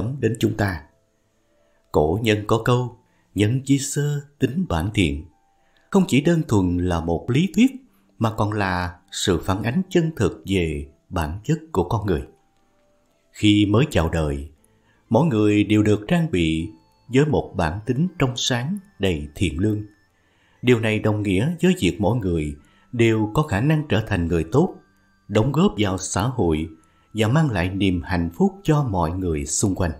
ấm đến chúng ta. Cổ nhân có câu, nhân chi sơ tính bản thiện, không chỉ đơn thuần là một lý thuyết mà còn là sự phản ánh chân thực về bản chất của con người. Khi mới chào đời, mỗi người đều được trang bị với một bản tính trong sáng đầy thiện lương. Điều này đồng nghĩa với việc mỗi người đều có khả năng trở thành người tốt, đóng góp vào xã hội và mang lại niềm hạnh phúc cho mọi người xung quanh.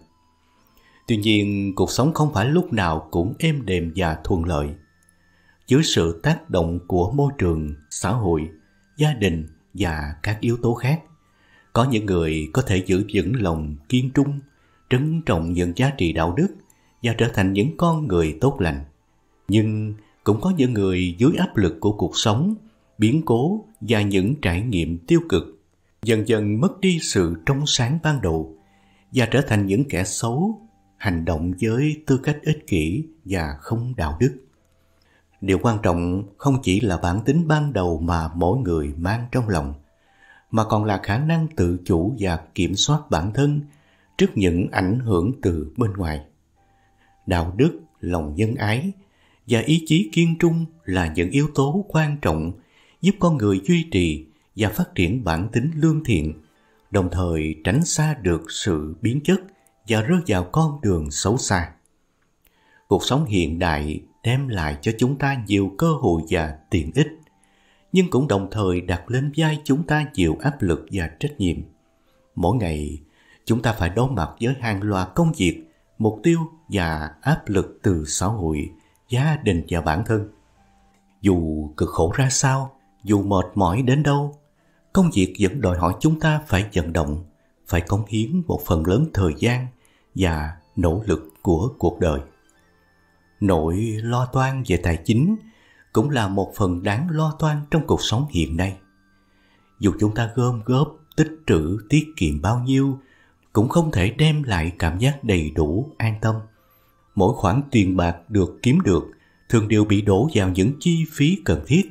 Tuy nhiên, cuộc sống không phải lúc nào cũng êm đềm và thuận lợi. Dưới sự tác động của môi trường, xã hội, gia đình và các yếu tố khác, có những người có thể giữ vững lòng kiên trung, trân trọng những giá trị đạo đức và trở thành những con người tốt lành. Nhưng cũng có những người dưới áp lực của cuộc sống, biến cố và những trải nghiệm tiêu cực dần dần mất đi sự trong sáng ban đầu và trở thành những kẻ xấu hành động với tư cách ích kỷ và không đạo đức điều quan trọng không chỉ là bản tính ban đầu mà mỗi người mang trong lòng mà còn là khả năng tự chủ và kiểm soát bản thân trước những ảnh hưởng từ bên ngoài đạo đức lòng nhân ái và ý chí kiên trung là những yếu tố quan trọng giúp con người duy trì và phát triển bản tính lương thiện, đồng thời tránh xa được sự biến chất và rơi vào con đường xấu xa. Cuộc sống hiện đại đem lại cho chúng ta nhiều cơ hội và tiện ích, nhưng cũng đồng thời đặt lên vai chúng ta nhiều áp lực và trách nhiệm. Mỗi ngày, chúng ta phải đối mặt với hàng loạt công việc, mục tiêu và áp lực từ xã hội, gia đình và bản thân. Dù cực khổ ra sao, dù mệt mỏi đến đâu, công việc vẫn đòi hỏi chúng ta phải vận động, phải cống hiến một phần lớn thời gian và nỗ lực của cuộc đời. Nỗi lo toan về tài chính cũng là một phần đáng lo toan trong cuộc sống hiện nay. Dù chúng ta gom góp, tích trữ, tiết kiệm bao nhiêu, cũng không thể đem lại cảm giác đầy đủ, an tâm. Mỗi khoản tiền bạc được kiếm được thường đều bị đổ vào những chi phí cần thiết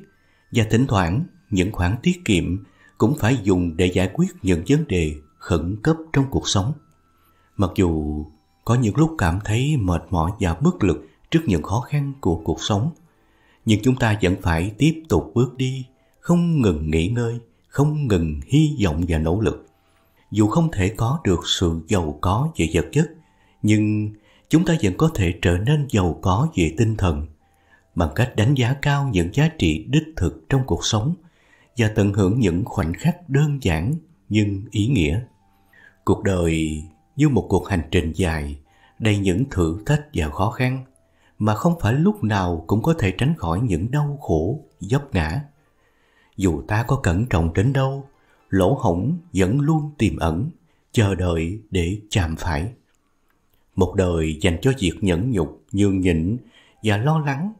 và thỉnh thoảng những khoản tiết kiệm cũng phải dùng để giải quyết những vấn đề khẩn cấp trong cuộc sống. Mặc dù có những lúc cảm thấy mệt mỏi và bất lực trước những khó khăn của cuộc sống, nhưng chúng ta vẫn phải tiếp tục bước đi, không ngừng nghỉ ngơi, không ngừng hy vọng và nỗ lực. Dù không thể có được sự giàu có về vật chất, nhưng chúng ta vẫn có thể trở nên giàu có về tinh thần bằng cách đánh giá cao những giá trị đích thực trong cuộc sống – và tận hưởng những khoảnh khắc đơn giản nhưng ý nghĩa. Cuộc đời như một cuộc hành trình dài, đầy những thử thách và khó khăn, mà không phải lúc nào cũng có thể tránh khỏi những đau khổ, dốc ngã. Dù ta có cẩn trọng đến đâu, lỗ hổng vẫn luôn tiềm ẩn, chờ đợi để chạm phải. Một đời dành cho việc nhẫn nhục, nhường nhịn và lo lắng,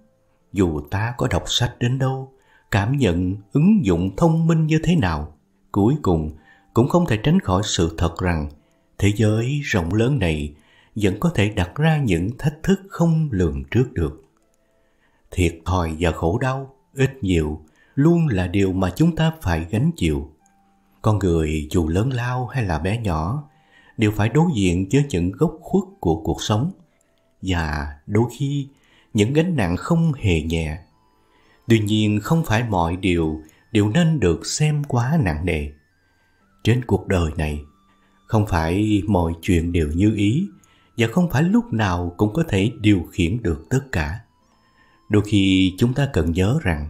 dù ta có đọc sách đến đâu, cảm nhận ứng dụng thông minh như thế nào cuối cùng cũng không thể tránh khỏi sự thật rằng thế giới rộng lớn này vẫn có thể đặt ra những thách thức không lường trước được thiệt thòi và khổ đau ít nhiều luôn là điều mà chúng ta phải gánh chịu con người dù lớn lao hay là bé nhỏ đều phải đối diện với những gốc khuất của cuộc sống và đôi khi những gánh nặng không hề nhẹ Tuy nhiên không phải mọi điều đều nên được xem quá nặng nề. Trên cuộc đời này, không phải mọi chuyện đều như ý và không phải lúc nào cũng có thể điều khiển được tất cả. Đôi khi chúng ta cần nhớ rằng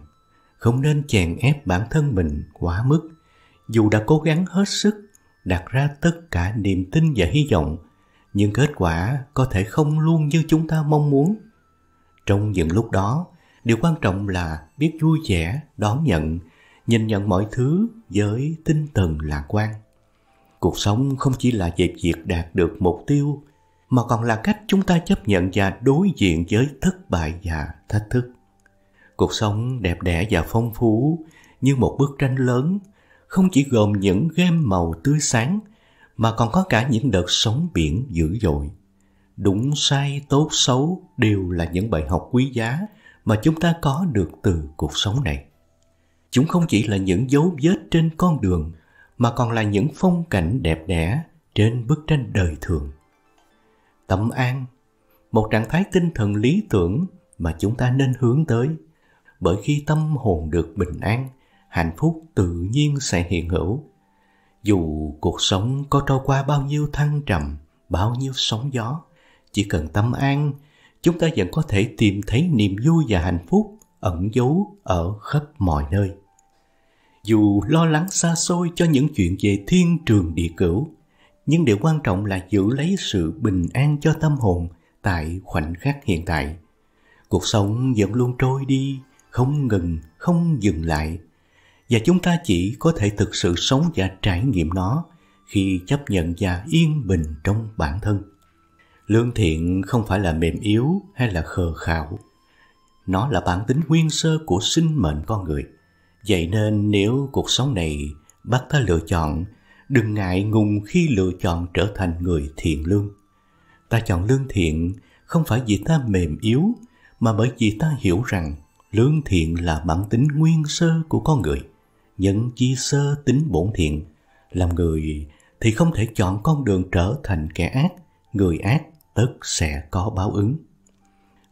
không nên chèn ép bản thân mình quá mức dù đã cố gắng hết sức đặt ra tất cả niềm tin và hy vọng nhưng kết quả có thể không luôn như chúng ta mong muốn trong những lúc đó điều quan trọng là biết vui vẻ đón nhận nhìn nhận mọi thứ với tinh thần lạc quan cuộc sống không chỉ là về việc đạt được mục tiêu mà còn là cách chúng ta chấp nhận và đối diện với thất bại và thách thức cuộc sống đẹp đẽ và phong phú như một bức tranh lớn không chỉ gồm những game màu tươi sáng mà còn có cả những đợt sóng biển dữ dội đúng sai tốt xấu đều là những bài học quý giá mà chúng ta có được từ cuộc sống này chúng không chỉ là những dấu vết trên con đường mà còn là những phong cảnh đẹp đẽ trên bức tranh đời thường tâm an một trạng thái tinh thần lý tưởng mà chúng ta nên hướng tới bởi khi tâm hồn được bình an hạnh phúc tự nhiên sẽ hiện hữu dù cuộc sống có trôi qua bao nhiêu thăng trầm bao nhiêu sóng gió chỉ cần tâm an chúng ta vẫn có thể tìm thấy niềm vui và hạnh phúc ẩn giấu ở khắp mọi nơi. Dù lo lắng xa xôi cho những chuyện về thiên trường địa cửu, nhưng điều quan trọng là giữ lấy sự bình an cho tâm hồn tại khoảnh khắc hiện tại. Cuộc sống vẫn luôn trôi đi, không ngừng, không dừng lại. Và chúng ta chỉ có thể thực sự sống và trải nghiệm nó khi chấp nhận và yên bình trong bản thân lương thiện không phải là mềm yếu hay là khờ khạo nó là bản tính nguyên sơ của sinh mệnh con người vậy nên nếu cuộc sống này bắt ta lựa chọn đừng ngại ngùng khi lựa chọn trở thành người thiện lương ta chọn lương thiện không phải vì ta mềm yếu mà bởi vì ta hiểu rằng lương thiện là bản tính nguyên sơ của con người nhân chi sơ tính bổn thiện làm người thì không thể chọn con đường trở thành kẻ ác người ác tất sẽ có báo ứng.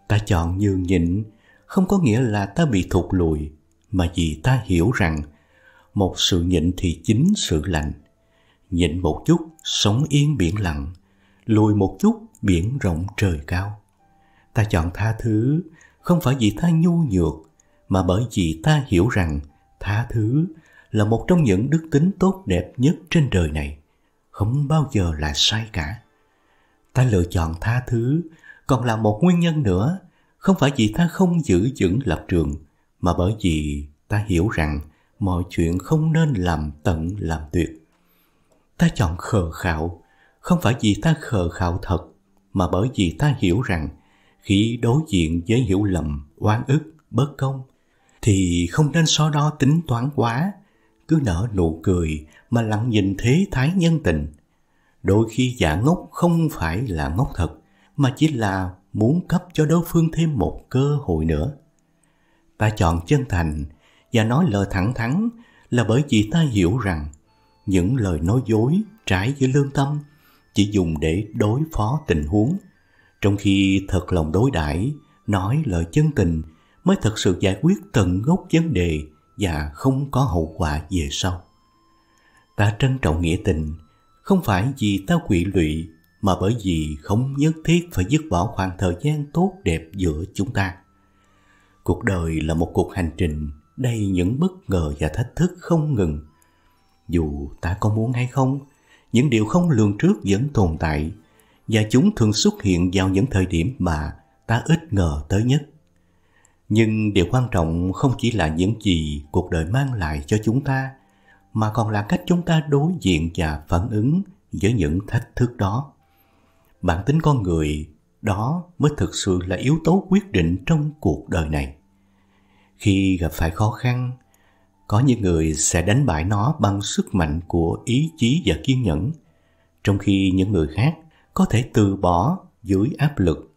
Ta chọn nhường nhịn không có nghĩa là ta bị thụt lùi, mà vì ta hiểu rằng một sự nhịn thì chính sự lành. Nhịn một chút, sống yên biển lặng, lùi một chút, biển rộng trời cao. Ta chọn tha thứ không phải vì ta nhu nhược, mà bởi vì ta hiểu rằng tha thứ là một trong những đức tính tốt đẹp nhất trên đời này, không bao giờ là sai cả ta lựa chọn tha thứ còn là một nguyên nhân nữa không phải vì ta không giữ vững lập trường mà bởi vì ta hiểu rằng mọi chuyện không nên làm tận làm tuyệt ta chọn khờ khạo không phải vì ta khờ khạo thật mà bởi vì ta hiểu rằng khi đối diện với hiểu lầm oan ức bất công thì không nên so đo tính toán quá cứ nở nụ cười mà lặng nhìn thế thái nhân tình Đôi khi giả ngốc không phải là ngốc thật, mà chỉ là muốn cấp cho đối phương thêm một cơ hội nữa. Ta chọn chân thành và nói lời thẳng thắn là bởi vì ta hiểu rằng những lời nói dối trái với lương tâm chỉ dùng để đối phó tình huống, trong khi thật lòng đối đãi, nói lời chân tình mới thật sự giải quyết tận gốc vấn đề và không có hậu quả về sau. Ta trân trọng nghĩa tình, không phải vì tao quỵ lụy mà bởi vì không nhất thiết phải dứt bỏ khoảng thời gian tốt đẹp giữa chúng ta. Cuộc đời là một cuộc hành trình đầy những bất ngờ và thách thức không ngừng. Dù ta có muốn hay không, những điều không lường trước vẫn tồn tại và chúng thường xuất hiện vào những thời điểm mà ta ít ngờ tới nhất. Nhưng điều quan trọng không chỉ là những gì cuộc đời mang lại cho chúng ta, mà còn là cách chúng ta đối diện và phản ứng với những thách thức đó bản tính con người đó mới thực sự là yếu tố quyết định trong cuộc đời này khi gặp phải khó khăn có những người sẽ đánh bại nó bằng sức mạnh của ý chí và kiên nhẫn trong khi những người khác có thể từ bỏ dưới áp lực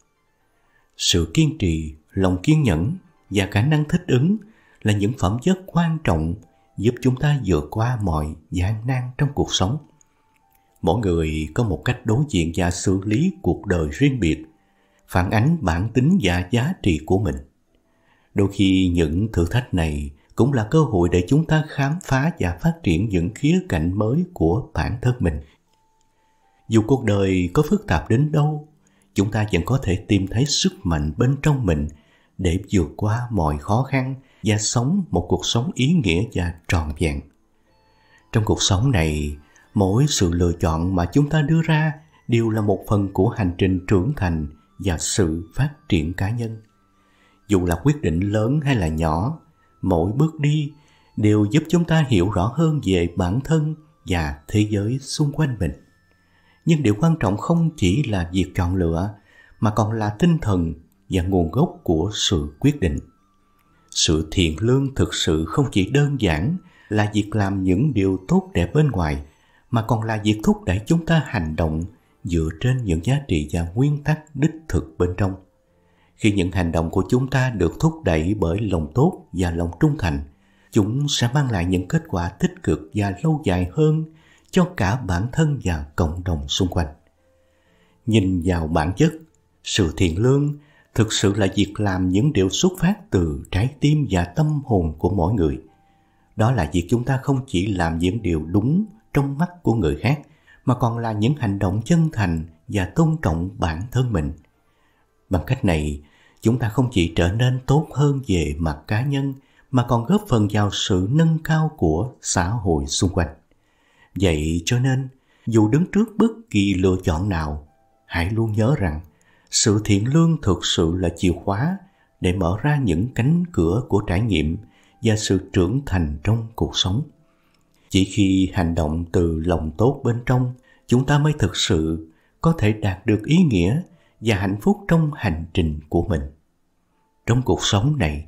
sự kiên trì lòng kiên nhẫn và khả năng thích ứng là những phẩm chất quan trọng giúp chúng ta vượt qua mọi gian nan trong cuộc sống. Mỗi người có một cách đối diện và xử lý cuộc đời riêng biệt, phản ánh bản tính và giá trị của mình. Đôi khi những thử thách này cũng là cơ hội để chúng ta khám phá và phát triển những khía cạnh mới của bản thân mình. Dù cuộc đời có phức tạp đến đâu, chúng ta vẫn có thể tìm thấy sức mạnh bên trong mình để vượt qua mọi khó khăn và sống một cuộc sống ý nghĩa và trọn vẹn. Trong cuộc sống này, mỗi sự lựa chọn mà chúng ta đưa ra đều là một phần của hành trình trưởng thành và sự phát triển cá nhân. Dù là quyết định lớn hay là nhỏ, mỗi bước đi đều giúp chúng ta hiểu rõ hơn về bản thân và thế giới xung quanh mình. Nhưng điều quan trọng không chỉ là việc chọn lựa mà còn là tinh thần và nguồn gốc của sự quyết định sự thiện lương thực sự không chỉ đơn giản là việc làm những điều tốt đẹp bên ngoài mà còn là việc thúc đẩy chúng ta hành động dựa trên những giá trị và nguyên tắc đích thực bên trong khi những hành động của chúng ta được thúc đẩy bởi lòng tốt và lòng trung thành chúng sẽ mang lại những kết quả tích cực và lâu dài hơn cho cả bản thân và cộng đồng xung quanh nhìn vào bản chất sự thiện lương thực sự là việc làm những điều xuất phát từ trái tim và tâm hồn của mỗi người. Đó là việc chúng ta không chỉ làm những điều đúng trong mắt của người khác, mà còn là những hành động chân thành và tôn trọng bản thân mình. Bằng cách này, chúng ta không chỉ trở nên tốt hơn về mặt cá nhân, mà còn góp phần vào sự nâng cao của xã hội xung quanh. Vậy cho nên, dù đứng trước bất kỳ lựa chọn nào, hãy luôn nhớ rằng sự thiện lương thực sự là chìa khóa để mở ra những cánh cửa của trải nghiệm và sự trưởng thành trong cuộc sống chỉ khi hành động từ lòng tốt bên trong chúng ta mới thực sự có thể đạt được ý nghĩa và hạnh phúc trong hành trình của mình trong cuộc sống này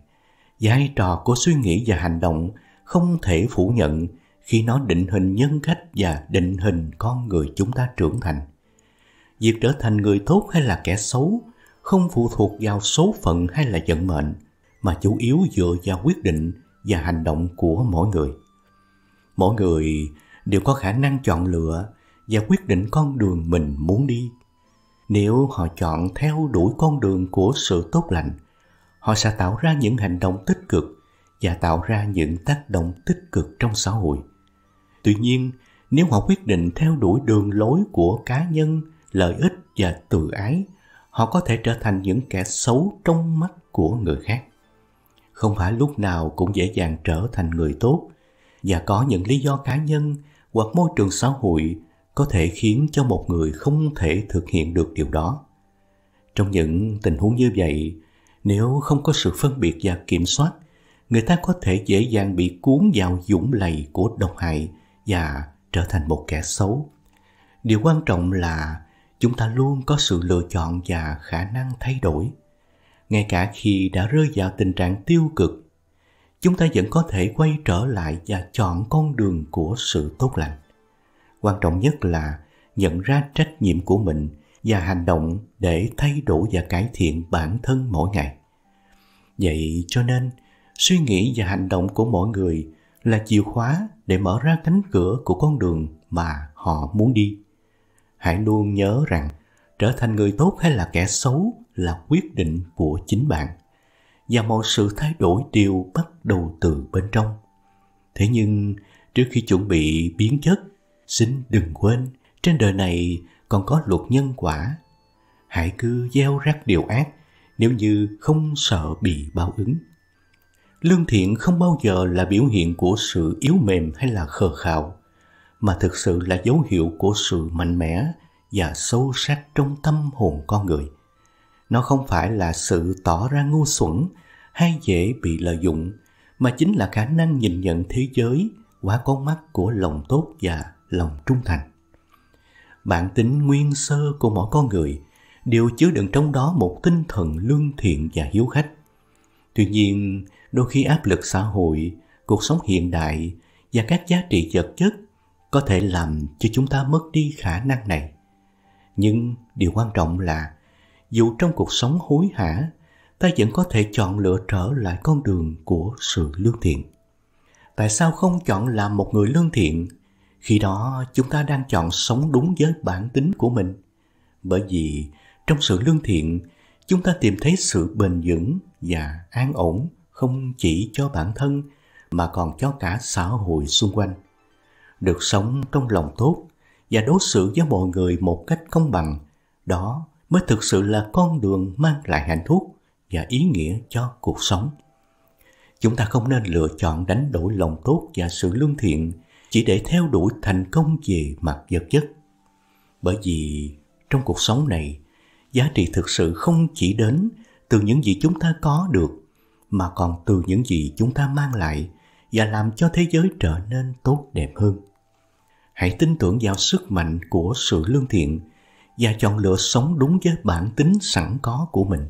vai trò của suy nghĩ và hành động không thể phủ nhận khi nó định hình nhân cách và định hình con người chúng ta trưởng thành việc trở thành người tốt hay là kẻ xấu không phụ thuộc vào số phận hay là vận mệnh mà chủ yếu dựa vào quyết định và hành động của mỗi người mỗi người đều có khả năng chọn lựa và quyết định con đường mình muốn đi nếu họ chọn theo đuổi con đường của sự tốt lành họ sẽ tạo ra những hành động tích cực và tạo ra những tác động tích cực trong xã hội tuy nhiên nếu họ quyết định theo đuổi đường lối của cá nhân lợi ích và tự ái, họ có thể trở thành những kẻ xấu trong mắt của người khác. Không phải lúc nào cũng dễ dàng trở thành người tốt và có những lý do cá nhân hoặc môi trường xã hội có thể khiến cho một người không thể thực hiện được điều đó. Trong những tình huống như vậy, nếu không có sự phân biệt và kiểm soát, người ta có thể dễ dàng bị cuốn vào dũng lầy của độc hại và trở thành một kẻ xấu. Điều quan trọng là chúng ta luôn có sự lựa chọn và khả năng thay đổi ngay cả khi đã rơi vào tình trạng tiêu cực chúng ta vẫn có thể quay trở lại và chọn con đường của sự tốt lành quan trọng nhất là nhận ra trách nhiệm của mình và hành động để thay đổi và cải thiện bản thân mỗi ngày vậy cho nên suy nghĩ và hành động của mỗi người là chìa khóa để mở ra cánh cửa của con đường mà họ muốn đi hãy luôn nhớ rằng trở thành người tốt hay là kẻ xấu là quyết định của chính bạn và mọi sự thay đổi đều bắt đầu từ bên trong thế nhưng trước khi chuẩn bị biến chất xin đừng quên trên đời này còn có luật nhân quả hãy cứ gieo rắc điều ác nếu như không sợ bị báo ứng lương thiện không bao giờ là biểu hiện của sự yếu mềm hay là khờ khạo mà thực sự là dấu hiệu của sự mạnh mẽ và sâu sắc trong tâm hồn con người. Nó không phải là sự tỏ ra ngu xuẩn hay dễ bị lợi dụng, mà chính là khả năng nhìn nhận thế giới qua con mắt của lòng tốt và lòng trung thành. Bản tính nguyên sơ của mỗi con người đều chứa đựng trong đó một tinh thần lương thiện và hiếu khách. Tuy nhiên, đôi khi áp lực xã hội, cuộc sống hiện đại và các giá trị vật chất có thể làm cho chúng ta mất đi khả năng này nhưng điều quan trọng là dù trong cuộc sống hối hả ta vẫn có thể chọn lựa trở lại con đường của sự lương thiện tại sao không chọn làm một người lương thiện khi đó chúng ta đang chọn sống đúng với bản tính của mình bởi vì trong sự lương thiện chúng ta tìm thấy sự bền vững và an ổn không chỉ cho bản thân mà còn cho cả xã hội xung quanh được sống trong lòng tốt và đối xử với mọi người một cách công bằng, đó mới thực sự là con đường mang lại hạnh phúc và ý nghĩa cho cuộc sống. Chúng ta không nên lựa chọn đánh đổi lòng tốt và sự lương thiện chỉ để theo đuổi thành công về mặt vật chất. Bởi vì trong cuộc sống này, giá trị thực sự không chỉ đến từ những gì chúng ta có được mà còn từ những gì chúng ta mang lại và làm cho thế giới trở nên tốt đẹp hơn hãy tin tưởng vào sức mạnh của sự lương thiện và chọn lựa sống đúng với bản tính sẵn có của mình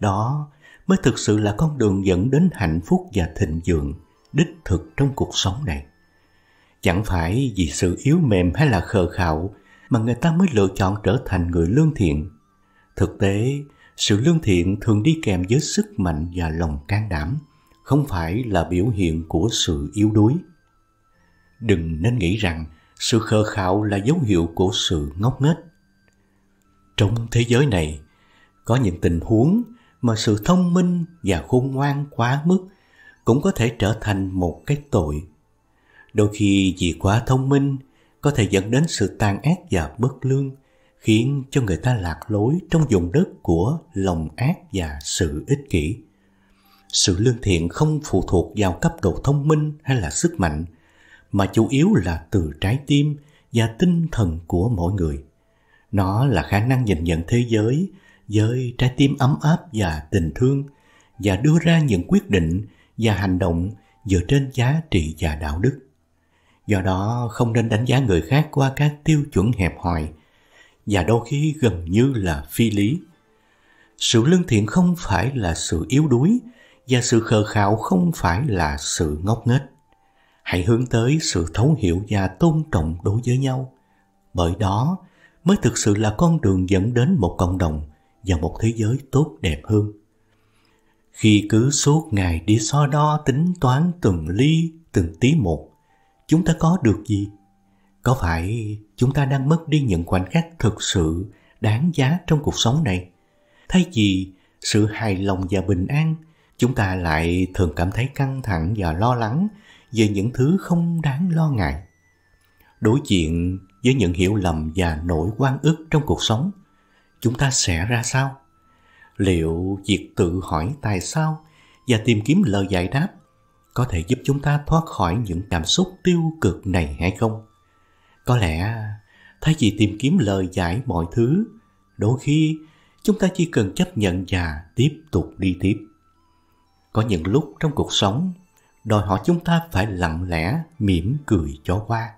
đó mới thực sự là con đường dẫn đến hạnh phúc và thịnh vượng đích thực trong cuộc sống này chẳng phải vì sự yếu mềm hay là khờ khạo mà người ta mới lựa chọn trở thành người lương thiện thực tế sự lương thiện thường đi kèm với sức mạnh và lòng can đảm không phải là biểu hiện của sự yếu đuối đừng nên nghĩ rằng sự khờ khạo là dấu hiệu của sự ngốc nghếch trong thế giới này có những tình huống mà sự thông minh và khôn ngoan quá mức cũng có thể trở thành một cái tội đôi khi vì quá thông minh có thể dẫn đến sự tàn ác và bất lương khiến cho người ta lạc lối trong vùng đất của lòng ác và sự ích kỷ sự lương thiện không phụ thuộc vào cấp độ thông minh hay là sức mạnh mà chủ yếu là từ trái tim và tinh thần của mỗi người. Nó là khả năng nhìn nhận thế giới với trái tim ấm áp và tình thương và đưa ra những quyết định và hành động dựa trên giá trị và đạo đức. Do đó không nên đánh giá người khác qua các tiêu chuẩn hẹp hòi và đôi khi gần như là phi lý. Sự lương thiện không phải là sự yếu đuối và sự khờ khạo không phải là sự ngốc nghếch hãy hướng tới sự thấu hiểu và tôn trọng đối với nhau bởi đó mới thực sự là con đường dẫn đến một cộng đồng và một thế giới tốt đẹp hơn khi cứ suốt ngày đi so đo tính toán từng ly từng tí một chúng ta có được gì có phải chúng ta đang mất đi những khoảnh khắc thực sự đáng giá trong cuộc sống này thay vì sự hài lòng và bình an chúng ta lại thường cảm thấy căng thẳng và lo lắng về những thứ không đáng lo ngại. Đối diện với những hiểu lầm và nỗi oan ức trong cuộc sống, chúng ta sẽ ra sao? Liệu việc tự hỏi tại sao và tìm kiếm lời giải đáp có thể giúp chúng ta thoát khỏi những cảm xúc tiêu cực này hay không? Có lẽ thay vì tìm kiếm lời giải mọi thứ, đôi khi chúng ta chỉ cần chấp nhận và tiếp tục đi tiếp. Có những lúc trong cuộc sống đòi hỏi chúng ta phải lặng lẽ mỉm cười cho qua.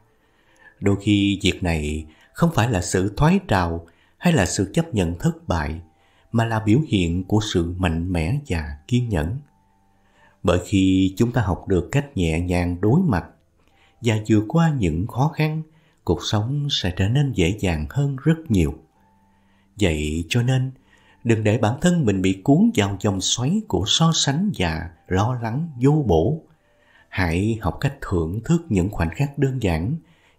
Đôi khi việc này không phải là sự thoái trào hay là sự chấp nhận thất bại, mà là biểu hiện của sự mạnh mẽ và kiên nhẫn. Bởi khi chúng ta học được cách nhẹ nhàng đối mặt và vượt qua những khó khăn, cuộc sống sẽ trở nên dễ dàng hơn rất nhiều. Vậy cho nên, đừng để bản thân mình bị cuốn vào dòng xoáy của so sánh và lo lắng vô bổ hãy học cách thưởng thức những khoảnh khắc đơn giản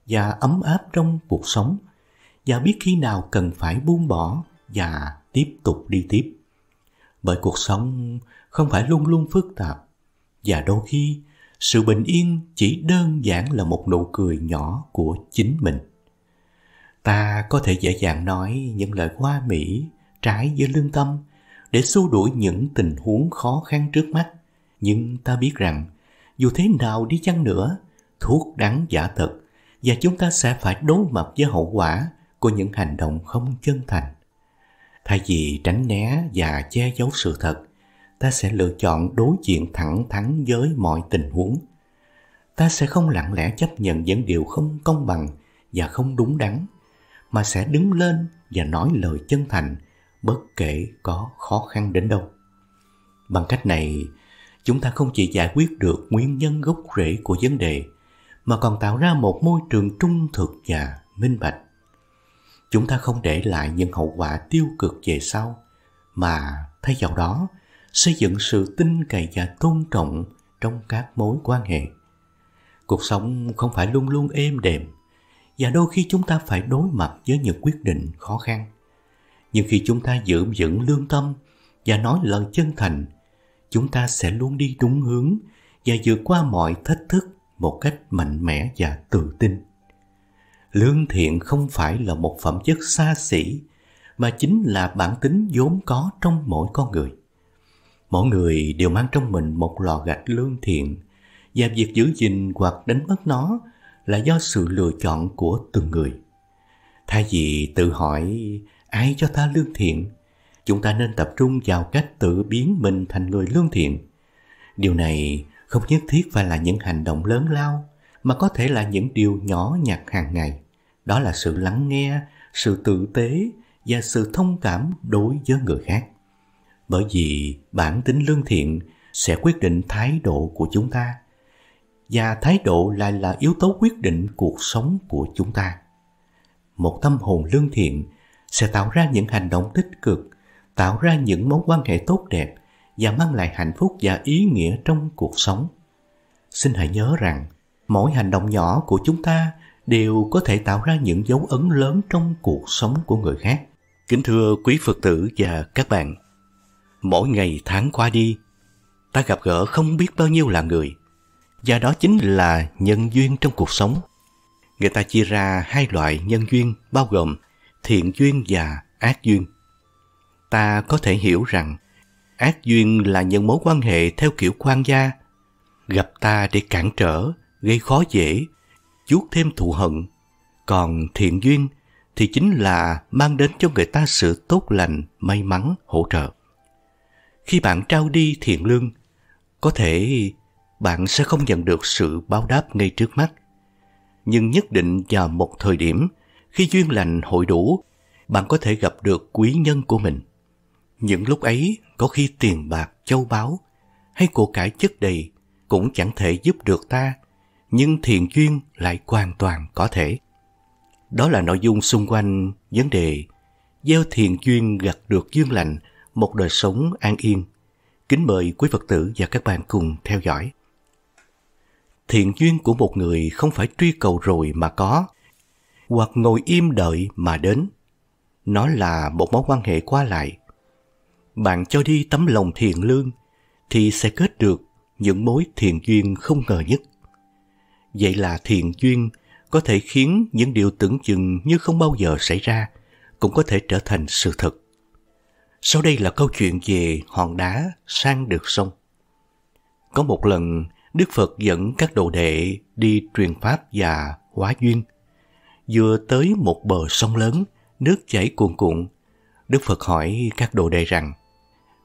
và ấm áp trong cuộc sống và biết khi nào cần phải buông bỏ và tiếp tục đi tiếp bởi cuộc sống không phải luôn luôn phức tạp và đôi khi sự bình yên chỉ đơn giản là một nụ cười nhỏ của chính mình ta có thể dễ dàng nói những lời hoa mỹ trái với lương tâm để xua đuổi những tình huống khó khăn trước mắt nhưng ta biết rằng dù thế nào đi chăng nữa, thuốc đắng giả thật và chúng ta sẽ phải đối mặt với hậu quả của những hành động không chân thành. Thay vì tránh né và che giấu sự thật, ta sẽ lựa chọn đối diện thẳng thắn với mọi tình huống. Ta sẽ không lặng lẽ chấp nhận những điều không công bằng và không đúng đắn, mà sẽ đứng lên và nói lời chân thành bất kể có khó khăn đến đâu. Bằng cách này, chúng ta không chỉ giải quyết được nguyên nhân gốc rễ của vấn đề mà còn tạo ra một môi trường trung thực và minh bạch chúng ta không để lại những hậu quả tiêu cực về sau mà thay vào đó xây dựng sự tin cậy và tôn trọng trong các mối quan hệ cuộc sống không phải luôn luôn êm đềm và đôi khi chúng ta phải đối mặt với những quyết định khó khăn nhưng khi chúng ta giữ vững lương tâm và nói lời chân thành chúng ta sẽ luôn đi đúng hướng và vượt qua mọi thách thức một cách mạnh mẽ và tự tin lương thiện không phải là một phẩm chất xa xỉ mà chính là bản tính vốn có trong mỗi con người mỗi người đều mang trong mình một lò gạch lương thiện và việc giữ gìn hoặc đánh mất nó là do sự lựa chọn của từng người thay vì tự hỏi ai cho ta lương thiện chúng ta nên tập trung vào cách tự biến mình thành người lương thiện. Điều này không nhất thiết phải là những hành động lớn lao, mà có thể là những điều nhỏ nhặt hàng ngày. Đó là sự lắng nghe, sự tử tế và sự thông cảm đối với người khác. Bởi vì bản tính lương thiện sẽ quyết định thái độ của chúng ta và thái độ lại là yếu tố quyết định cuộc sống của chúng ta. Một tâm hồn lương thiện sẽ tạo ra những hành động tích cực tạo ra những mối quan hệ tốt đẹp và mang lại hạnh phúc và ý nghĩa trong cuộc sống. Xin hãy nhớ rằng, mỗi hành động nhỏ của chúng ta đều có thể tạo ra những dấu ấn lớn trong cuộc sống của người khác. Kính thưa quý Phật tử và các bạn, mỗi ngày tháng qua đi, ta gặp gỡ không biết bao nhiêu là người, và đó chính là nhân duyên trong cuộc sống. Người ta chia ra hai loại nhân duyên bao gồm thiện duyên và ác duyên ta có thể hiểu rằng ác duyên là những mối quan hệ theo kiểu quan gia gặp ta để cản trở gây khó dễ chuốc thêm thù hận còn thiện duyên thì chính là mang đến cho người ta sự tốt lành may mắn hỗ trợ khi bạn trao đi thiện lương có thể bạn sẽ không nhận được sự báo đáp ngay trước mắt nhưng nhất định vào một thời điểm khi duyên lành hội đủ bạn có thể gặp được quý nhân của mình những lúc ấy, có khi tiền bạc, châu báu hay của cải chất đầy cũng chẳng thể giúp được ta, nhưng thiện duyên lại hoàn toàn có thể. Đó là nội dung xung quanh vấn đề gieo thiện duyên gặt được duyên lành, một đời sống an yên. Kính mời quý Phật tử và các bạn cùng theo dõi. Thiện duyên của một người không phải truy cầu rồi mà có, hoặc ngồi im đợi mà đến. Nó là một mối quan hệ qua lại, bạn cho đi tấm lòng thiện lương thì sẽ kết được những mối thiện duyên không ngờ nhất. Vậy là thiện duyên có thể khiến những điều tưởng chừng như không bao giờ xảy ra cũng có thể trở thành sự thật. Sau đây là câu chuyện về hòn đá sang được sông. Có một lần, Đức Phật dẫn các đồ đệ đi truyền pháp và hóa duyên. Vừa tới một bờ sông lớn, nước chảy cuồn cuộn. Đức Phật hỏi các đồ đệ rằng,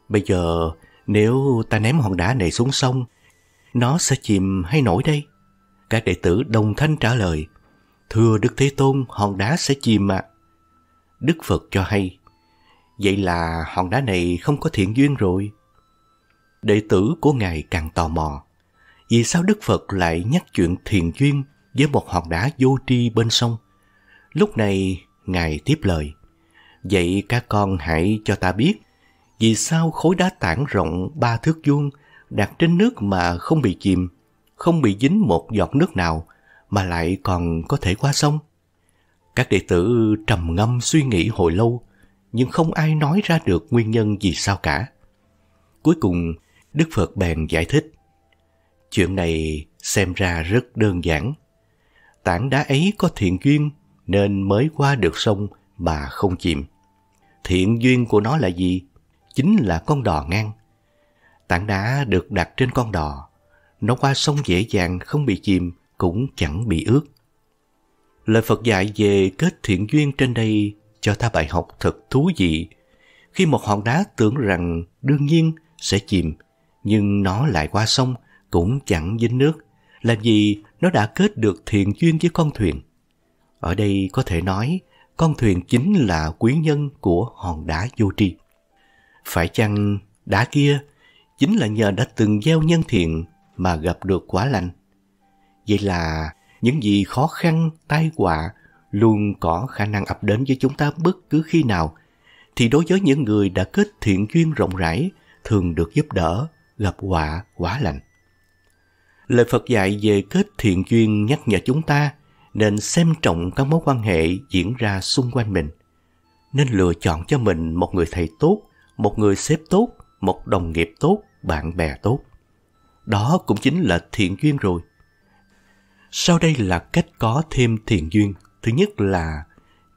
Bây giờ nếu ta ném hòn đá này xuống sông, nó sẽ chìm hay nổi đây? Các đệ tử đồng thanh trả lời, Thưa Đức Thế Tôn, hòn đá sẽ chìm ạ. Đức Phật cho hay, vậy là hòn đá này không có thiện duyên rồi. Đệ tử của Ngài càng tò mò, vì sao Đức Phật lại nhắc chuyện thiền duyên với một hòn đá vô tri bên sông? Lúc này, Ngài tiếp lời, vậy các con hãy cho ta biết vì sao khối đá tảng rộng ba thước vuông đặt trên nước mà không bị chìm, không bị dính một giọt nước nào mà lại còn có thể qua sông. Các đệ tử trầm ngâm suy nghĩ hồi lâu, nhưng không ai nói ra được nguyên nhân vì sao cả. Cuối cùng, Đức Phật bèn giải thích. Chuyện này xem ra rất đơn giản. Tảng đá ấy có thiện duyên nên mới qua được sông mà không chìm. Thiện duyên của nó là gì chính là con đò ngang. Tảng đá được đặt trên con đò, nó qua sông dễ dàng không bị chìm cũng chẳng bị ướt. Lời Phật dạy về kết thiện duyên trên đây cho ta bài học thật thú vị. Khi một hòn đá tưởng rằng đương nhiên sẽ chìm, nhưng nó lại qua sông cũng chẳng dính nước, làm gì nó đã kết được thiện duyên với con thuyền. Ở đây có thể nói, con thuyền chính là quý nhân của hòn đá vô tri. Phải chăng đá kia chính là nhờ đã từng gieo nhân thiện mà gặp được quả lành? Vậy là những gì khó khăn, tai họa luôn có khả năng ập đến với chúng ta bất cứ khi nào thì đối với những người đã kết thiện duyên rộng rãi thường được giúp đỡ, gặp họa quả lành. Lời Phật dạy về kết thiện duyên nhắc nhở chúng ta nên xem trọng các mối quan hệ diễn ra xung quanh mình, nên lựa chọn cho mình một người thầy tốt một người sếp tốt, một đồng nghiệp tốt, bạn bè tốt. Đó cũng chính là thiện duyên rồi. Sau đây là cách có thêm thiện duyên. Thứ nhất là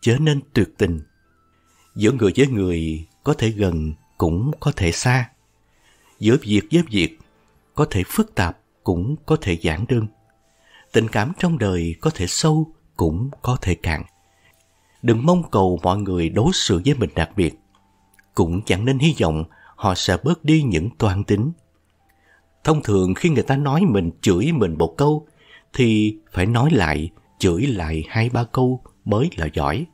trở nên tuyệt tình. Giữa người với người có thể gần cũng có thể xa. Giữa việc với việc có thể phức tạp cũng có thể giản đơn. Tình cảm trong đời có thể sâu cũng có thể cạn. Đừng mong cầu mọi người đối xử với mình đặc biệt cũng chẳng nên hy vọng họ sẽ bớt đi những toan tính. Thông thường khi người ta nói mình chửi mình một câu thì phải nói lại, chửi lại hai ba câu mới là giỏi.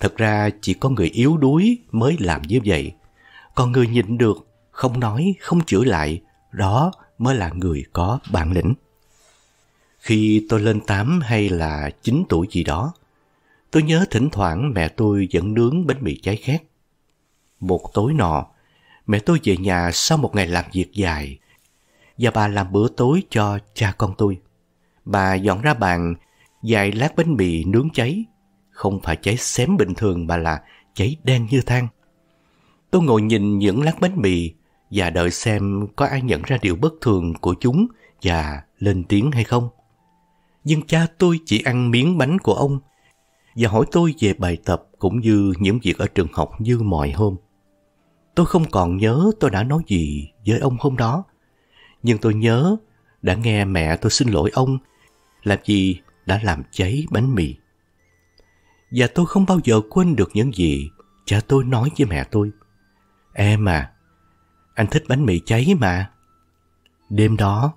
Thật ra chỉ có người yếu đuối mới làm như vậy. Còn người nhịn được, không nói, không chửi lại, đó mới là người có bản lĩnh. Khi tôi lên 8 hay là 9 tuổi gì đó, tôi nhớ thỉnh thoảng mẹ tôi vẫn nướng bánh mì cháy khét một tối nọ, mẹ tôi về nhà sau một ngày làm việc dài và bà làm bữa tối cho cha con tôi. Bà dọn ra bàn vài lát bánh mì nướng cháy, không phải cháy xém bình thường mà là cháy đen như than. Tôi ngồi nhìn những lát bánh mì và đợi xem có ai nhận ra điều bất thường của chúng và lên tiếng hay không. Nhưng cha tôi chỉ ăn miếng bánh của ông và hỏi tôi về bài tập cũng như những việc ở trường học như mọi hôm. Tôi không còn nhớ tôi đã nói gì với ông hôm đó. Nhưng tôi nhớ đã nghe mẹ tôi xin lỗi ông làm gì đã làm cháy bánh mì. Và tôi không bao giờ quên được những gì cha tôi nói với mẹ tôi. Em à, anh thích bánh mì cháy mà. Đêm đó,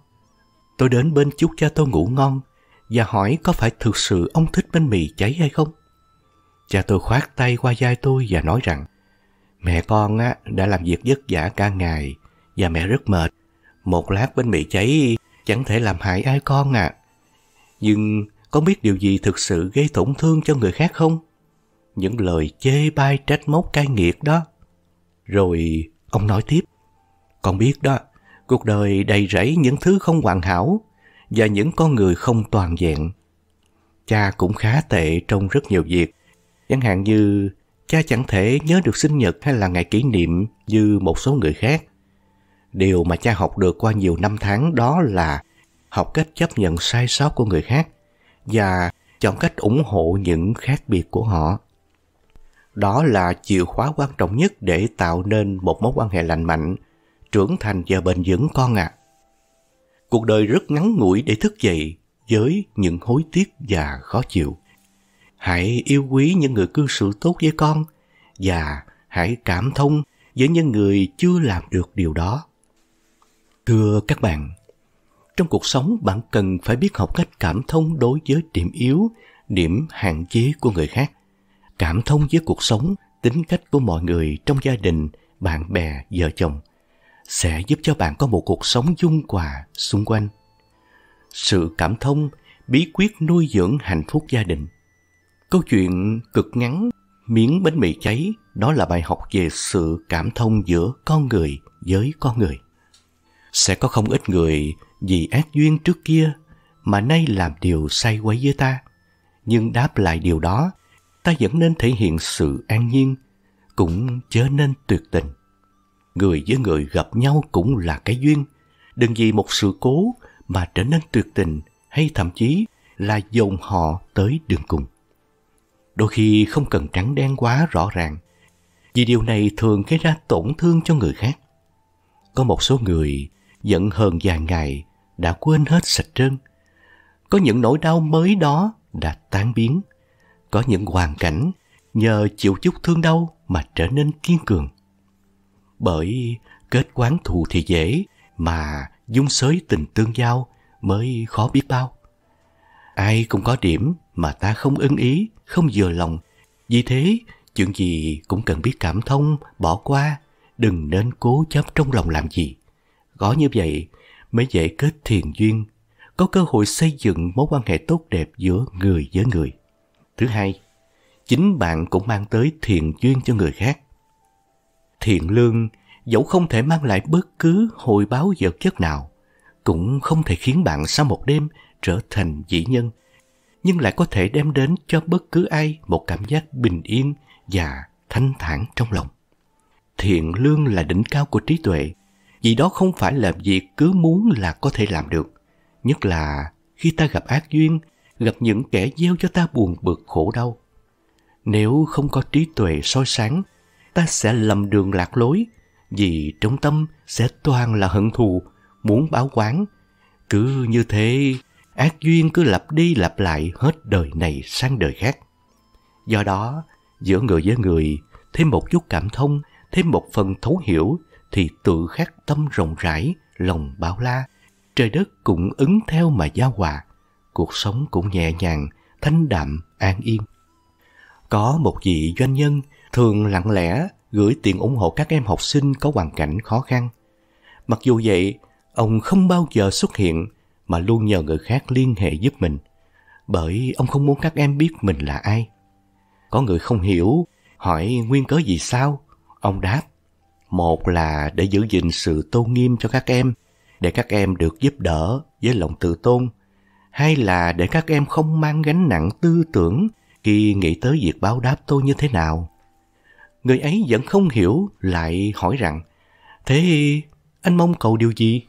tôi đến bên chúc cha tôi ngủ ngon và hỏi có phải thực sự ông thích bánh mì cháy hay không. Cha tôi khoát tay qua vai tôi và nói rằng Mẹ con á, đã làm việc vất vả cả ngày và mẹ rất mệt. Một lát bên bị cháy chẳng thể làm hại ai con à. Nhưng có biết điều gì thực sự gây tổn thương cho người khác không? Những lời chê bai trách móc cay nghiệt đó. Rồi ông nói tiếp. Con biết đó, cuộc đời đầy rẫy những thứ không hoàn hảo và những con người không toàn vẹn. Cha cũng khá tệ trong rất nhiều việc. Chẳng hạn như cha chẳng thể nhớ được sinh nhật hay là ngày kỷ niệm như một số người khác. Điều mà cha học được qua nhiều năm tháng đó là học cách chấp nhận sai sót của người khác và chọn cách ủng hộ những khác biệt của họ. Đó là chìa khóa quan trọng nhất để tạo nên một mối quan hệ lành mạnh, trưởng thành và bền vững con ạ. À. Cuộc đời rất ngắn ngủi để thức dậy với những hối tiếc và khó chịu. Hãy yêu quý những người cư xử tốt với con và hãy cảm thông với những người chưa làm được điều đó. Thưa các bạn, trong cuộc sống bạn cần phải biết học cách cảm thông đối với điểm yếu, điểm hạn chế của người khác. Cảm thông với cuộc sống, tính cách của mọi người trong gia đình, bạn bè, vợ chồng sẽ giúp cho bạn có một cuộc sống dung hòa xung quanh. Sự cảm thông bí quyết nuôi dưỡng hạnh phúc gia đình. Câu chuyện cực ngắn, miếng bánh mì cháy, đó là bài học về sự cảm thông giữa con người với con người. Sẽ có không ít người vì ác duyên trước kia mà nay làm điều sai quấy với ta. Nhưng đáp lại điều đó, ta vẫn nên thể hiện sự an nhiên, cũng chớ nên tuyệt tình. Người với người gặp nhau cũng là cái duyên. Đừng vì một sự cố mà trở nên tuyệt tình hay thậm chí là dồn họ tới đường cùng đôi khi không cần trắng đen quá rõ ràng, vì điều này thường gây ra tổn thương cho người khác. Có một số người giận hờn vài ngày đã quên hết sạch trơn. Có những nỗi đau mới đó đã tan biến. Có những hoàn cảnh nhờ chịu chút thương đau mà trở nên kiên cường. Bởi kết quán thù thì dễ mà dung xới tình tương giao mới khó biết bao. Ai cũng có điểm mà ta không ưng ý, không vừa lòng. Vì thế, chuyện gì cũng cần biết cảm thông, bỏ qua, đừng nên cố chấp trong lòng làm gì. Có như vậy mới dễ kết thiền duyên, có cơ hội xây dựng mối quan hệ tốt đẹp giữa người với người. Thứ hai, chính bạn cũng mang tới thiện duyên cho người khác. Thiện lương dẫu không thể mang lại bất cứ hồi báo vật chất nào, cũng không thể khiến bạn sau một đêm trở thành dĩ nhân nhưng lại có thể đem đến cho bất cứ ai một cảm giác bình yên và thanh thản trong lòng. Thiện lương là đỉnh cao của trí tuệ, vì đó không phải là việc cứ muốn là có thể làm được, nhất là khi ta gặp ác duyên, gặp những kẻ gieo cho ta buồn bực khổ đau. Nếu không có trí tuệ soi sáng, ta sẽ lầm đường lạc lối, vì trong tâm sẽ toàn là hận thù, muốn báo quán. Cứ như thế ác duyên cứ lặp đi lặp lại hết đời này sang đời khác. Do đó, giữa người với người, thêm một chút cảm thông, thêm một phần thấu hiểu thì tự khắc tâm rộng rãi, lòng bao la, trời đất cũng ứng theo mà giao hòa, cuộc sống cũng nhẹ nhàng, thanh đạm, an yên. Có một vị doanh nhân thường lặng lẽ gửi tiền ủng hộ các em học sinh có hoàn cảnh khó khăn. Mặc dù vậy, ông không bao giờ xuất hiện mà luôn nhờ người khác liên hệ giúp mình bởi ông không muốn các em biết mình là ai có người không hiểu hỏi nguyên cớ gì sao ông đáp một là để giữ gìn sự tôn nghiêm cho các em để các em được giúp đỡ với lòng tự tôn hay là để các em không mang gánh nặng tư tưởng khi nghĩ tới việc báo đáp tôi như thế nào người ấy vẫn không hiểu lại hỏi rằng thế anh mong cầu điều gì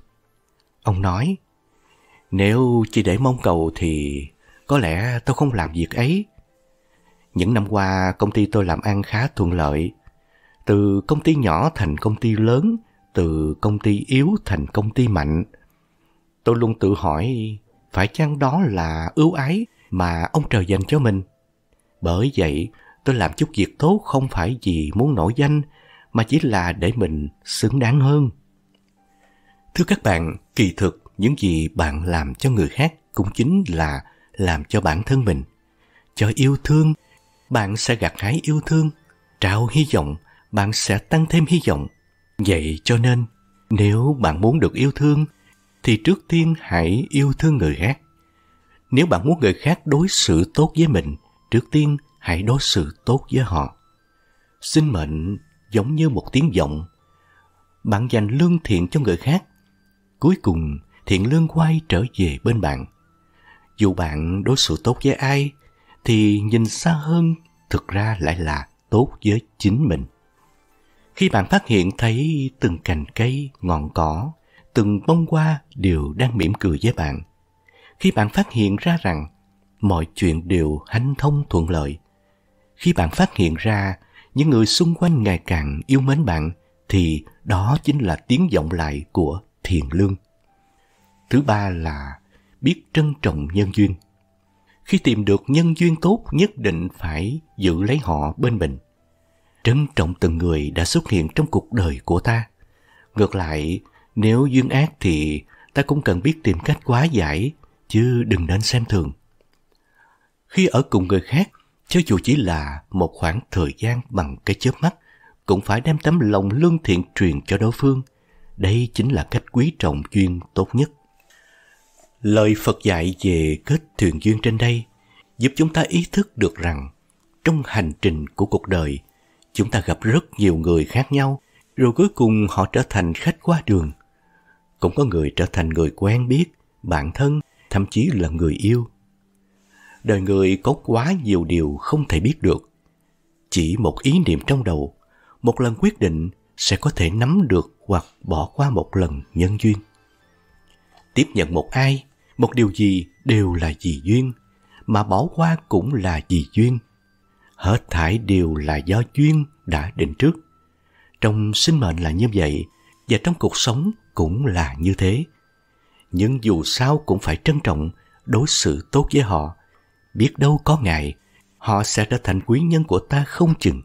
ông nói nếu chỉ để mong cầu thì có lẽ tôi không làm việc ấy. Những năm qua công ty tôi làm ăn khá thuận lợi. Từ công ty nhỏ thành công ty lớn, từ công ty yếu thành công ty mạnh. Tôi luôn tự hỏi phải chăng đó là ưu ái mà ông trời dành cho mình? Bởi vậy, tôi làm chút việc tốt không phải vì muốn nổi danh mà chỉ là để mình xứng đáng hơn. Thưa các bạn, kỳ thực những gì bạn làm cho người khác cũng chính là làm cho bản thân mình cho yêu thương bạn sẽ gặt hái yêu thương trao hy vọng bạn sẽ tăng thêm hy vọng vậy cho nên nếu bạn muốn được yêu thương thì trước tiên hãy yêu thương người khác nếu bạn muốn người khác đối xử tốt với mình trước tiên hãy đối xử tốt với họ sinh mệnh giống như một tiếng vọng bạn dành lương thiện cho người khác cuối cùng thiện lương quay trở về bên bạn. Dù bạn đối xử tốt với ai, thì nhìn xa hơn thực ra lại là tốt với chính mình. Khi bạn phát hiện thấy từng cành cây, ngọn cỏ, từng bông hoa đều đang mỉm cười với bạn. Khi bạn phát hiện ra rằng mọi chuyện đều hanh thông thuận lợi. Khi bạn phát hiện ra những người xung quanh ngày càng yêu mến bạn thì đó chính là tiếng vọng lại của thiền lương. Thứ ba là biết trân trọng nhân duyên. Khi tìm được nhân duyên tốt nhất định phải giữ lấy họ bên mình. Trân trọng từng người đã xuất hiện trong cuộc đời của ta. Ngược lại, nếu duyên ác thì ta cũng cần biết tìm cách quá giải, chứ đừng nên xem thường. Khi ở cùng người khác, cho dù chỉ là một khoảng thời gian bằng cái chớp mắt, cũng phải đem tấm lòng lương thiện truyền cho đối phương. Đây chính là cách quý trọng duyên tốt nhất. Lời Phật dạy về kết thuyền duyên trên đây giúp chúng ta ý thức được rằng trong hành trình của cuộc đời, chúng ta gặp rất nhiều người khác nhau, rồi cuối cùng họ trở thành khách qua đường. Cũng có người trở thành người quen biết, bạn thân, thậm chí là người yêu. Đời người có quá nhiều điều không thể biết được. Chỉ một ý niệm trong đầu, một lần quyết định sẽ có thể nắm được hoặc bỏ qua một lần nhân duyên. Tiếp nhận một ai một điều gì đều là vì duyên, mà bỏ qua cũng là vì duyên. Hết thải đều là do duyên đã định trước. Trong sinh mệnh là như vậy, và trong cuộc sống cũng là như thế. Nhưng dù sao cũng phải trân trọng, đối xử tốt với họ. Biết đâu có ngày, họ sẽ trở thành quý nhân của ta không chừng.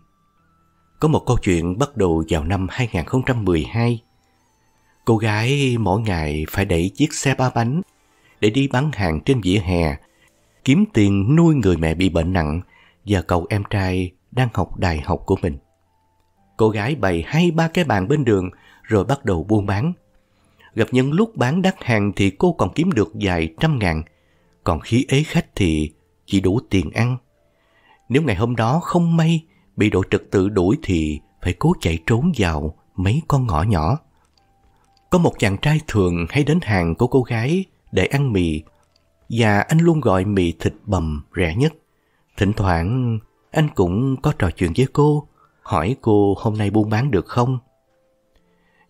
Có một câu chuyện bắt đầu vào năm 2012. Cô gái mỗi ngày phải đẩy chiếc xe ba bánh để đi bán hàng trên vỉa hè, kiếm tiền nuôi người mẹ bị bệnh nặng và cậu em trai đang học đại học của mình. Cô gái bày hai ba cái bàn bên đường rồi bắt đầu buôn bán. Gặp những lúc bán đắt hàng thì cô còn kiếm được vài trăm ngàn, còn khi ế khách thì chỉ đủ tiền ăn. Nếu ngày hôm đó không may bị đội trực tự đuổi thì phải cố chạy trốn vào mấy con ngõ nhỏ. Có một chàng trai thường hay đến hàng của cô gái để ăn mì và anh luôn gọi mì thịt bầm rẻ nhất. Thỉnh thoảng anh cũng có trò chuyện với cô, hỏi cô hôm nay buôn bán được không.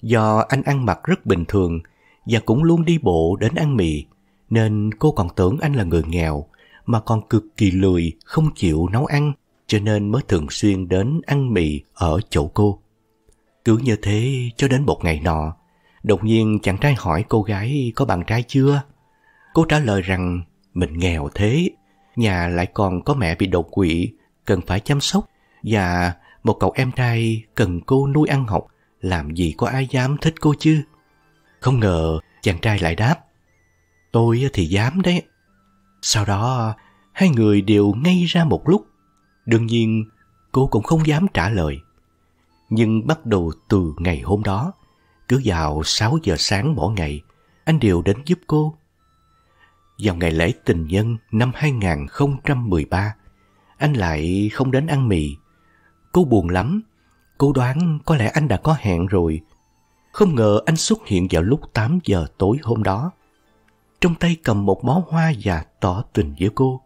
Do anh ăn mặc rất bình thường và cũng luôn đi bộ đến ăn mì, nên cô còn tưởng anh là người nghèo mà còn cực kỳ lười, không chịu nấu ăn, cho nên mới thường xuyên đến ăn mì ở chỗ cô. Cứ như thế cho đến một ngày nọ, đột nhiên chàng trai hỏi cô gái có bạn trai chưa? Cô trả lời rằng mình nghèo thế, nhà lại còn có mẹ bị đột quỵ, cần phải chăm sóc và một cậu em trai cần cô nuôi ăn học, làm gì có ai dám thích cô chứ? Không ngờ chàng trai lại đáp, tôi thì dám đấy. Sau đó hai người đều ngây ra một lúc. Đương nhiên cô cũng không dám trả lời. Nhưng bắt đầu từ ngày hôm đó, cứ vào 6 giờ sáng mỗi ngày, anh đều đến giúp cô vào ngày lễ tình nhân năm 2013, anh lại không đến ăn mì. Cô buồn lắm, cô đoán có lẽ anh đã có hẹn rồi. Không ngờ anh xuất hiện vào lúc 8 giờ tối hôm đó. Trong tay cầm một bó hoa và tỏ tình với cô.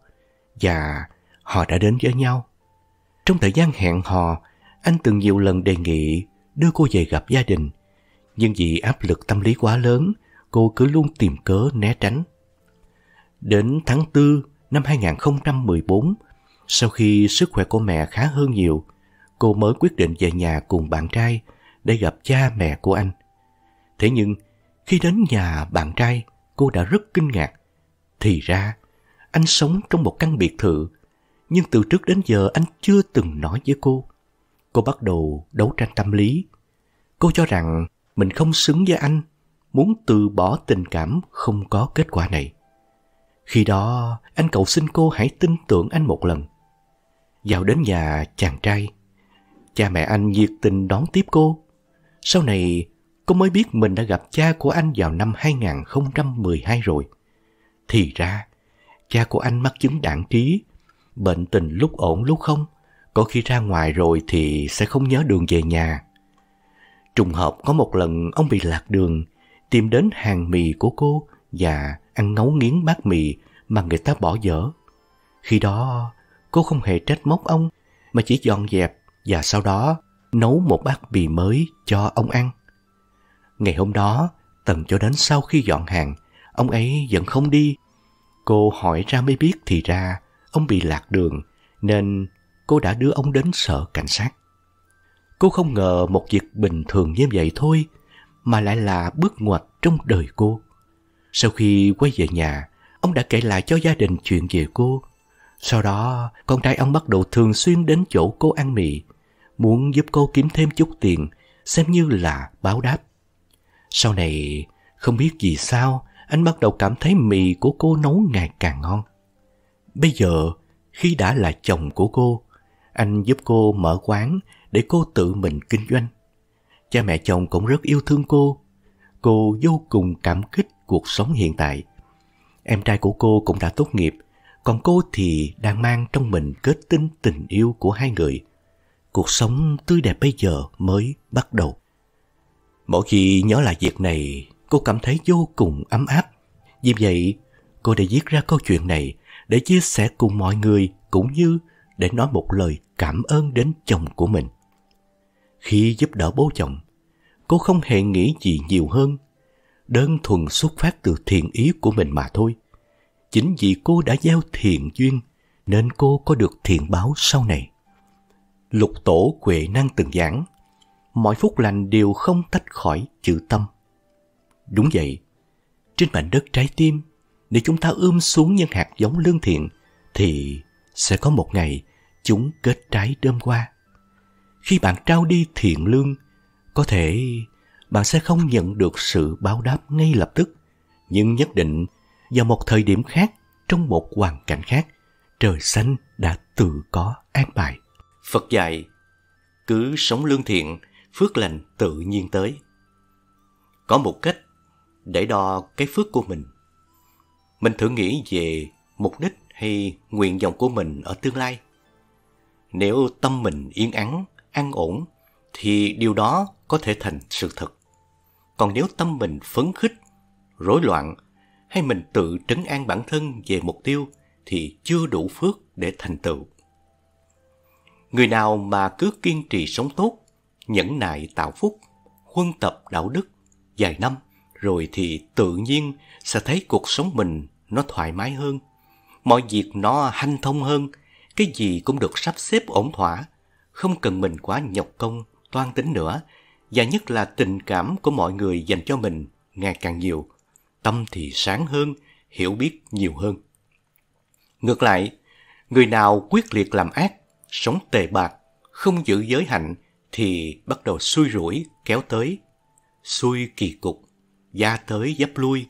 Và họ đã đến với nhau. Trong thời gian hẹn hò, anh từng nhiều lần đề nghị đưa cô về gặp gia đình. Nhưng vì áp lực tâm lý quá lớn, cô cứ luôn tìm cớ né tránh. Đến tháng 4 năm 2014, sau khi sức khỏe của mẹ khá hơn nhiều, cô mới quyết định về nhà cùng bạn trai để gặp cha mẹ của anh. Thế nhưng, khi đến nhà bạn trai, cô đã rất kinh ngạc. Thì ra, anh sống trong một căn biệt thự, nhưng từ trước đến giờ anh chưa từng nói với cô. Cô bắt đầu đấu tranh tâm lý. Cô cho rằng mình không xứng với anh, muốn từ bỏ tình cảm không có kết quả này. Khi đó, anh cậu xin cô hãy tin tưởng anh một lần. Vào đến nhà chàng trai, cha mẹ anh nhiệt tình đón tiếp cô. Sau này, cô mới biết mình đã gặp cha của anh vào năm 2012 rồi. Thì ra, cha của anh mắc chứng đạn trí, bệnh tình lúc ổn lúc không, có khi ra ngoài rồi thì sẽ không nhớ đường về nhà. Trùng hợp có một lần ông bị lạc đường, tìm đến hàng mì của cô và ăn ngấu nghiến bát mì mà người ta bỏ dở. Khi đó, cô không hề trách móc ông mà chỉ dọn dẹp và sau đó nấu một bát mì mới cho ông ăn. Ngày hôm đó, tận cho đến sau khi dọn hàng, ông ấy vẫn không đi. Cô hỏi ra mới biết thì ra ông bị lạc đường nên cô đã đưa ông đến sở cảnh sát. Cô không ngờ một việc bình thường như vậy thôi mà lại là bước ngoặt trong đời cô. Sau khi quay về nhà, ông đã kể lại cho gia đình chuyện về cô. Sau đó, con trai ông bắt đầu thường xuyên đến chỗ cô ăn mì, muốn giúp cô kiếm thêm chút tiền, xem như là báo đáp. Sau này, không biết vì sao, anh bắt đầu cảm thấy mì của cô nấu ngày càng ngon. Bây giờ, khi đã là chồng của cô, anh giúp cô mở quán để cô tự mình kinh doanh. Cha mẹ chồng cũng rất yêu thương cô cô vô cùng cảm kích cuộc sống hiện tại. Em trai của cô cũng đã tốt nghiệp, còn cô thì đang mang trong mình kết tinh tình yêu của hai người. Cuộc sống tươi đẹp bây giờ mới bắt đầu. Mỗi khi nhớ lại việc này, cô cảm thấy vô cùng ấm áp. Vì vậy, cô đã viết ra câu chuyện này để chia sẻ cùng mọi người cũng như để nói một lời cảm ơn đến chồng của mình. Khi giúp đỡ bố chồng, cô không hề nghĩ gì nhiều hơn. Đơn thuần xuất phát từ thiện ý của mình mà thôi. Chính vì cô đã gieo thiện duyên nên cô có được thiện báo sau này. Lục tổ quệ Năng từng giảng, mọi phúc lành đều không tách khỏi chữ tâm. Đúng vậy, trên mảnh đất trái tim, nếu chúng ta ươm xuống những hạt giống lương thiện thì sẽ có một ngày chúng kết trái đơm hoa. Khi bạn trao đi thiện lương, có thể bạn sẽ không nhận được sự báo đáp ngay lập tức, nhưng nhất định vào một thời điểm khác, trong một hoàn cảnh khác, trời xanh đã tự có an bài. Phật dạy, cứ sống lương thiện, phước lành tự nhiên tới. Có một cách để đo cái phước của mình. Mình thử nghĩ về mục đích hay nguyện vọng của mình ở tương lai. Nếu tâm mình yên ắng, an ổn, thì điều đó có thể thành sự thật. Còn nếu tâm mình phấn khích, rối loạn hay mình tự trấn an bản thân về mục tiêu thì chưa đủ phước để thành tựu. Người nào mà cứ kiên trì sống tốt, nhẫn nại tạo phúc, huân tập đạo đức vài năm rồi thì tự nhiên sẽ thấy cuộc sống mình nó thoải mái hơn, mọi việc nó hanh thông hơn, cái gì cũng được sắp xếp ổn thỏa, không cần mình quá nhọc công, toan tính nữa và nhất là tình cảm của mọi người dành cho mình ngày càng nhiều. Tâm thì sáng hơn, hiểu biết nhiều hơn. Ngược lại, người nào quyết liệt làm ác, sống tề bạc, không giữ giới hạnh thì bắt đầu xui rủi kéo tới. Xui kỳ cục, da tới dấp lui,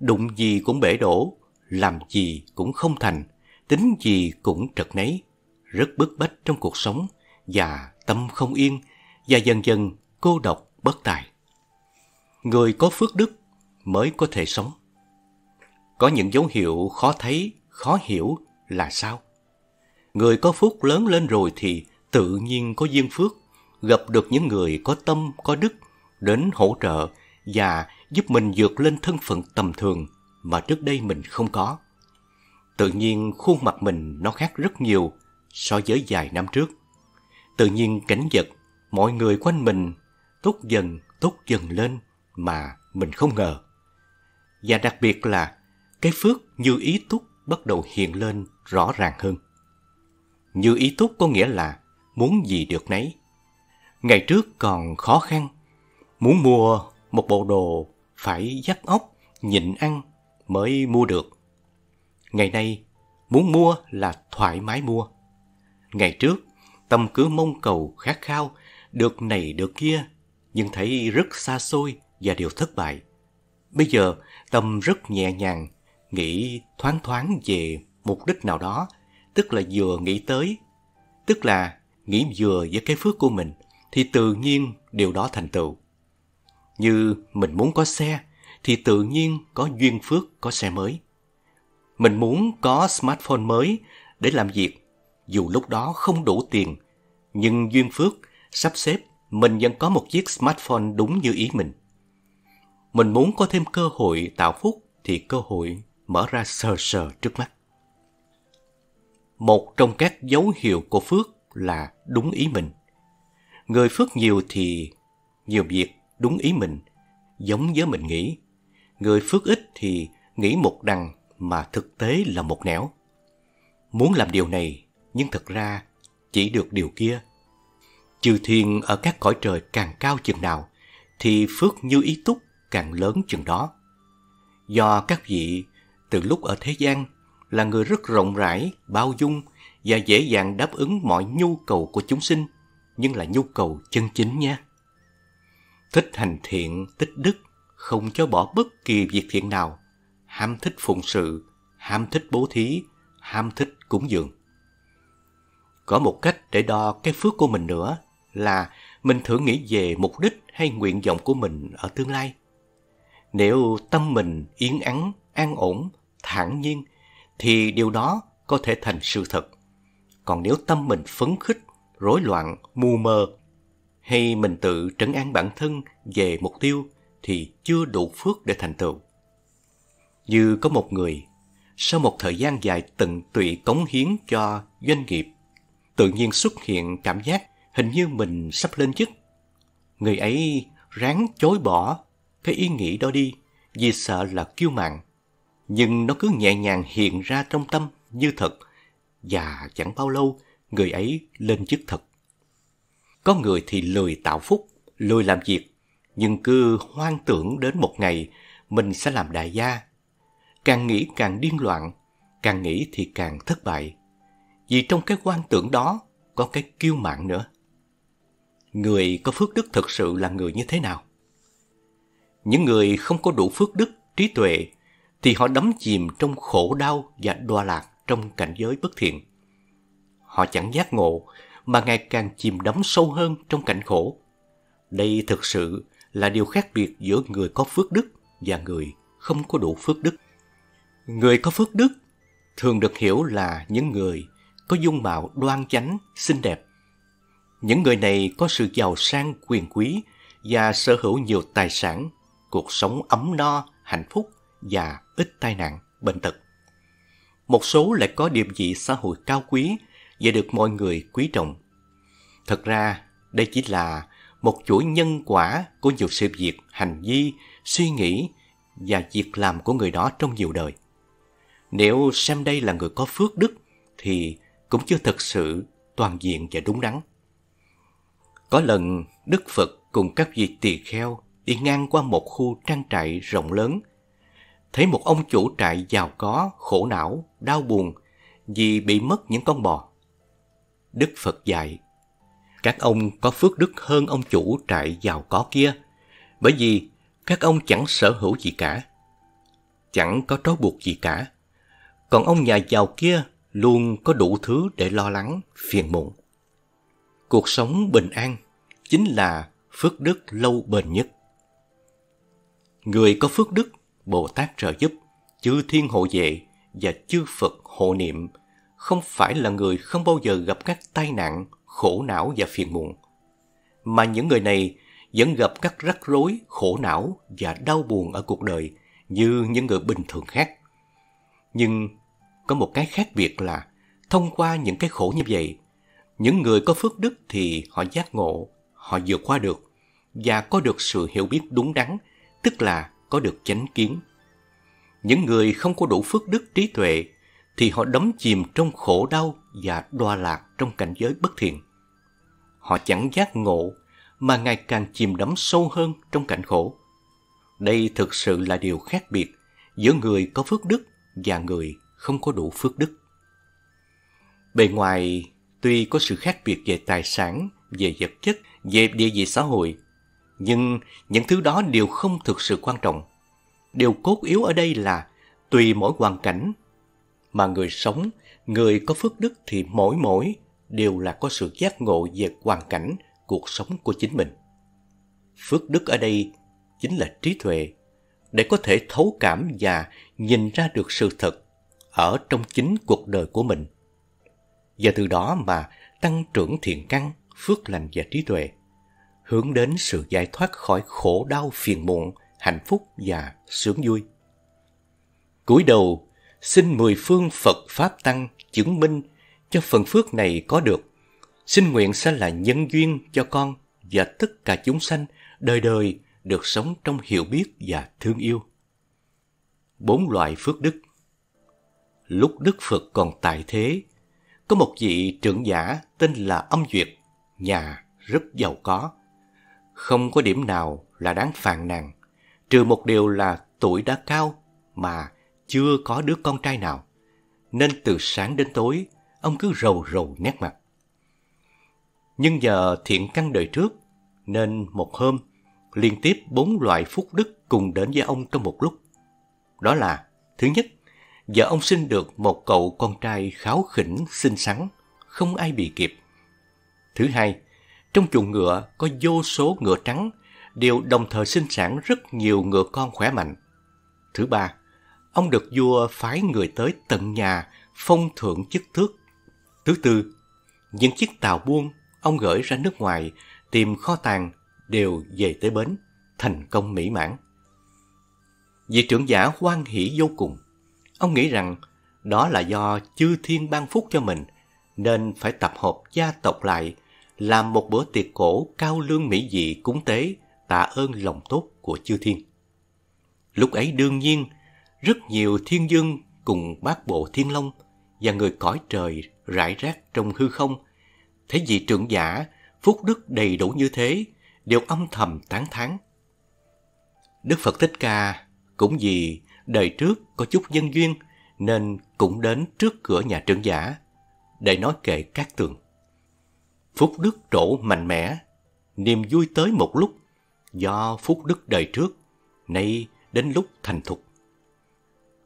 đụng gì cũng bể đổ, làm gì cũng không thành, tính gì cũng trật nấy, rất bức bách trong cuộc sống và tâm không yên và dần dần cô độc bất tài. Người có phước đức mới có thể sống. Có những dấu hiệu khó thấy, khó hiểu là sao? Người có phúc lớn lên rồi thì tự nhiên có duyên phước, gặp được những người có tâm, có đức, đến hỗ trợ và giúp mình vượt lên thân phận tầm thường mà trước đây mình không có. Tự nhiên khuôn mặt mình nó khác rất nhiều so với vài năm trước. Tự nhiên cảnh vật, mọi người quanh mình tốt dần, tốt dần lên mà mình không ngờ. Và đặc biệt là cái phước như ý túc bắt đầu hiện lên rõ ràng hơn. Như ý túc có nghĩa là muốn gì được nấy. Ngày trước còn khó khăn, muốn mua một bộ đồ phải dắt óc, nhịn ăn mới mua được. Ngày nay, muốn mua là thoải mái mua. Ngày trước, tâm cứ mong cầu khát khao, được này được kia nhưng thấy rất xa xôi và điều thất bại. Bây giờ, tâm rất nhẹ nhàng, nghĩ thoáng thoáng về mục đích nào đó, tức là vừa nghĩ tới, tức là nghĩ vừa với cái phước của mình, thì tự nhiên điều đó thành tựu. Như mình muốn có xe, thì tự nhiên có duyên phước có xe mới. Mình muốn có smartphone mới để làm việc, dù lúc đó không đủ tiền, nhưng duyên phước sắp xếp mình vẫn có một chiếc smartphone đúng như ý mình. Mình muốn có thêm cơ hội tạo phúc thì cơ hội mở ra sờ sờ trước mắt. Một trong các dấu hiệu của phước là đúng ý mình. Người phước nhiều thì nhiều việc đúng ý mình, giống với mình nghĩ. Người phước ít thì nghĩ một đằng mà thực tế là một nẻo. Muốn làm điều này nhưng thật ra chỉ được điều kia Chư thiên ở các cõi trời càng cao chừng nào, thì phước như ý túc càng lớn chừng đó. Do các vị từ lúc ở thế gian là người rất rộng rãi, bao dung và dễ dàng đáp ứng mọi nhu cầu của chúng sinh, nhưng là nhu cầu chân chính nha. Thích hành thiện, tích đức, không cho bỏ bất kỳ việc thiện nào, ham thích phụng sự, ham thích bố thí, ham thích cúng dường. Có một cách để đo cái phước của mình nữa là mình thường nghĩ về mục đích hay nguyện vọng của mình ở tương lai. Nếu tâm mình yên ắng, an ổn, thản nhiên thì điều đó có thể thành sự thật. Còn nếu tâm mình phấn khích, rối loạn, mù mờ hay mình tự trấn an bản thân về mục tiêu thì chưa đủ phước để thành tựu. Như có một người, sau một thời gian dài tận tụy cống hiến cho doanh nghiệp, tự nhiên xuất hiện cảm giác hình như mình sắp lên chức. Người ấy ráng chối bỏ cái ý nghĩ đó đi vì sợ là kiêu mạn. Nhưng nó cứ nhẹ nhàng hiện ra trong tâm như thật và chẳng bao lâu người ấy lên chức thật. Có người thì lười tạo phúc, lười làm việc, nhưng cứ hoang tưởng đến một ngày mình sẽ làm đại gia. Càng nghĩ càng điên loạn, càng nghĩ thì càng thất bại. Vì trong cái hoang tưởng đó có cái kiêu mạn nữa người có phước đức thực sự là người như thế nào. Những người không có đủ phước đức, trí tuệ thì họ đắm chìm trong khổ đau và đoa lạc trong cảnh giới bất thiện. Họ chẳng giác ngộ mà ngày càng chìm đắm sâu hơn trong cảnh khổ. Đây thực sự là điều khác biệt giữa người có phước đức và người không có đủ phước đức. Người có phước đức thường được hiểu là những người có dung mạo đoan chánh, xinh đẹp, những người này có sự giàu sang quyền quý và sở hữu nhiều tài sản, cuộc sống ấm no, hạnh phúc và ít tai nạn, bệnh tật. Một số lại có địa vị xã hội cao quý và được mọi người quý trọng. Thật ra, đây chỉ là một chuỗi nhân quả của nhiều sự việc, hành vi, suy nghĩ và việc làm của người đó trong nhiều đời. Nếu xem đây là người có phước đức thì cũng chưa thật sự toàn diện và đúng đắn. Có lần Đức Phật cùng các vị tỳ kheo đi ngang qua một khu trang trại rộng lớn. Thấy một ông chủ trại giàu có, khổ não, đau buồn vì bị mất những con bò. Đức Phật dạy, các ông có phước đức hơn ông chủ trại giàu có kia, bởi vì các ông chẳng sở hữu gì cả, chẳng có trói buộc gì cả. Còn ông nhà giàu kia luôn có đủ thứ để lo lắng, phiền muộn. Cuộc sống bình an chính là phước đức lâu bền nhất. Người có phước đức, Bồ Tát trợ giúp, chư thiên hộ vệ và chư Phật hộ niệm không phải là người không bao giờ gặp các tai nạn, khổ não và phiền muộn. Mà những người này vẫn gặp các rắc rối, khổ não và đau buồn ở cuộc đời như những người bình thường khác. Nhưng có một cái khác biệt là thông qua những cái khổ như vậy, những người có phước đức thì họ giác ngộ, họ vượt qua được và có được sự hiểu biết đúng đắn, tức là có được chánh kiến. Những người không có đủ phước đức trí tuệ thì họ đắm chìm trong khổ đau và đoa lạc trong cảnh giới bất thiện. Họ chẳng giác ngộ mà ngày càng chìm đắm sâu hơn trong cảnh khổ. Đây thực sự là điều khác biệt giữa người có phước đức và người không có đủ phước đức. Bề ngoài, tuy có sự khác biệt về tài sản, về vật chất về địa vị xã hội. Nhưng những thứ đó đều không thực sự quan trọng. Điều cốt yếu ở đây là tùy mỗi hoàn cảnh mà người sống, người có phước đức thì mỗi mỗi đều là có sự giác ngộ về hoàn cảnh, cuộc sống của chính mình. Phước đức ở đây chính là trí tuệ, để có thể thấu cảm và nhìn ra được sự thật ở trong chính cuộc đời của mình. Và từ đó mà tăng trưởng thiện căn, phước lành và trí tuệ hướng đến sự giải thoát khỏi khổ đau phiền muộn, hạnh phúc và sướng vui. Cúi đầu, xin mười phương Phật Pháp Tăng chứng minh cho phần phước này có được. Xin nguyện sẽ là nhân duyên cho con và tất cả chúng sanh đời đời được sống trong hiểu biết và thương yêu. Bốn loại phước đức Lúc Đức Phật còn tại thế, có một vị trưởng giả tên là Âm Duyệt, nhà rất giàu có không có điểm nào là đáng phàn nàn, trừ một điều là tuổi đã cao mà chưa có đứa con trai nào, nên từ sáng đến tối ông cứ rầu rầu nét mặt. Nhưng giờ thiện căn đời trước, nên một hôm liên tiếp bốn loại phúc đức cùng đến với ông trong một lúc. Đó là, thứ nhất, vợ ông sinh được một cậu con trai kháo khỉnh, xinh xắn, không ai bị kịp. Thứ hai, trong chuồng ngựa có vô số ngựa trắng, đều đồng thời sinh sản rất nhiều ngựa con khỏe mạnh. Thứ ba, ông được vua phái người tới tận nhà phong thưởng chức thước Thứ tư, những chiếc tàu buôn ông gửi ra nước ngoài tìm kho tàng đều về tới bến, thành công mỹ mãn. Vị trưởng giả hoan hỷ vô cùng. Ông nghĩ rằng đó là do chư thiên ban phúc cho mình, nên phải tập hợp gia tộc lại làm một bữa tiệc cổ cao lương mỹ dị cúng tế tạ ơn lòng tốt của chư thiên. Lúc ấy đương nhiên, rất nhiều thiên dương cùng bác bộ thiên long và người cõi trời rải rác trong hư không. Thế vị trưởng giả, phúc đức đầy đủ như thế, đều âm thầm tán thán. Đức Phật Thích Ca cũng vì đời trước có chút nhân duyên nên cũng đến trước cửa nhà trưởng giả để nói kệ các tường. Phúc đức trổ mạnh mẽ, niềm vui tới một lúc, do phúc đức đời trước, nay đến lúc thành thục.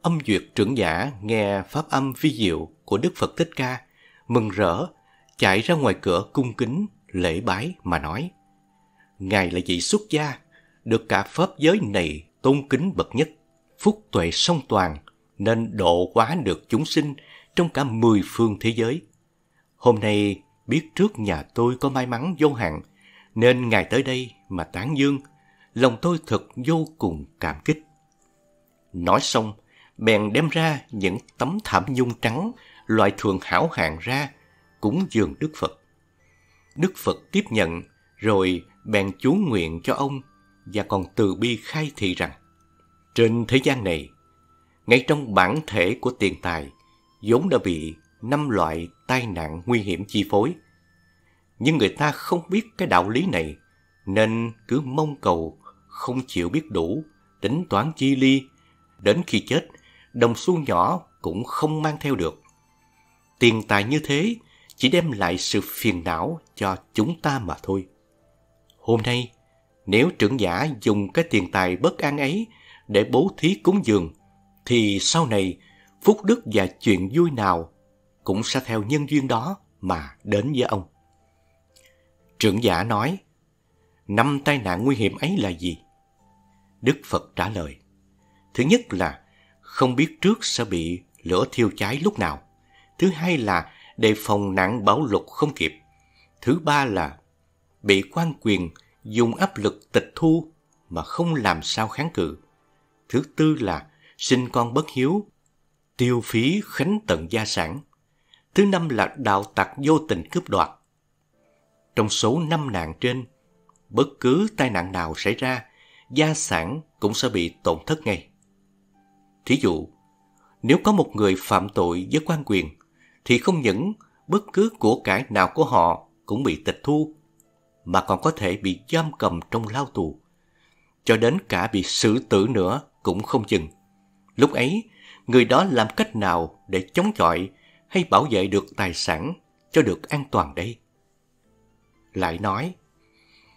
Âm duyệt trưởng giả nghe pháp âm vi diệu của Đức Phật Thích Ca, mừng rỡ, chạy ra ngoài cửa cung kính, lễ bái mà nói. Ngài là vị xuất gia, được cả pháp giới này tôn kính bậc nhất, phúc tuệ song toàn, nên độ hóa được chúng sinh trong cả mười phương thế giới. Hôm nay biết trước nhà tôi có may mắn vô hạn, nên ngài tới đây mà tán dương, lòng tôi thật vô cùng cảm kích. Nói xong, bèn đem ra những tấm thảm nhung trắng, loại thường hảo hạng ra, cúng dường Đức Phật. Đức Phật tiếp nhận, rồi bèn chú nguyện cho ông và còn từ bi khai thị rằng trên thế gian này, ngay trong bản thể của tiền tài vốn đã bị năm loại tai nạn nguy hiểm chi phối. Nhưng người ta không biết cái đạo lý này, nên cứ mong cầu, không chịu biết đủ, tính toán chi ly. Đến khi chết, đồng xu nhỏ cũng không mang theo được. Tiền tài như thế chỉ đem lại sự phiền não cho chúng ta mà thôi. Hôm nay, nếu trưởng giả dùng cái tiền tài bất an ấy để bố thí cúng dường, thì sau này phúc đức và chuyện vui nào cũng sẽ theo nhân duyên đó mà đến với ông. Trưởng giả nói, năm tai nạn nguy hiểm ấy là gì? Đức Phật trả lời, thứ nhất là không biết trước sẽ bị lửa thiêu cháy lúc nào. Thứ hai là đề phòng nạn bão lục không kịp. Thứ ba là bị quan quyền dùng áp lực tịch thu mà không làm sao kháng cự. Thứ tư là sinh con bất hiếu, tiêu phí khánh tận gia sản thứ năm là đạo tặc vô tình cướp đoạt. Trong số năm nạn trên, bất cứ tai nạn nào xảy ra, gia sản cũng sẽ bị tổn thất ngay. Thí dụ, nếu có một người phạm tội với quan quyền, thì không những bất cứ của cải nào của họ cũng bị tịch thu, mà còn có thể bị giam cầm trong lao tù. Cho đến cả bị xử tử nữa cũng không chừng. Lúc ấy, người đó làm cách nào để chống chọi hay bảo vệ được tài sản cho được an toàn đây? Lại nói,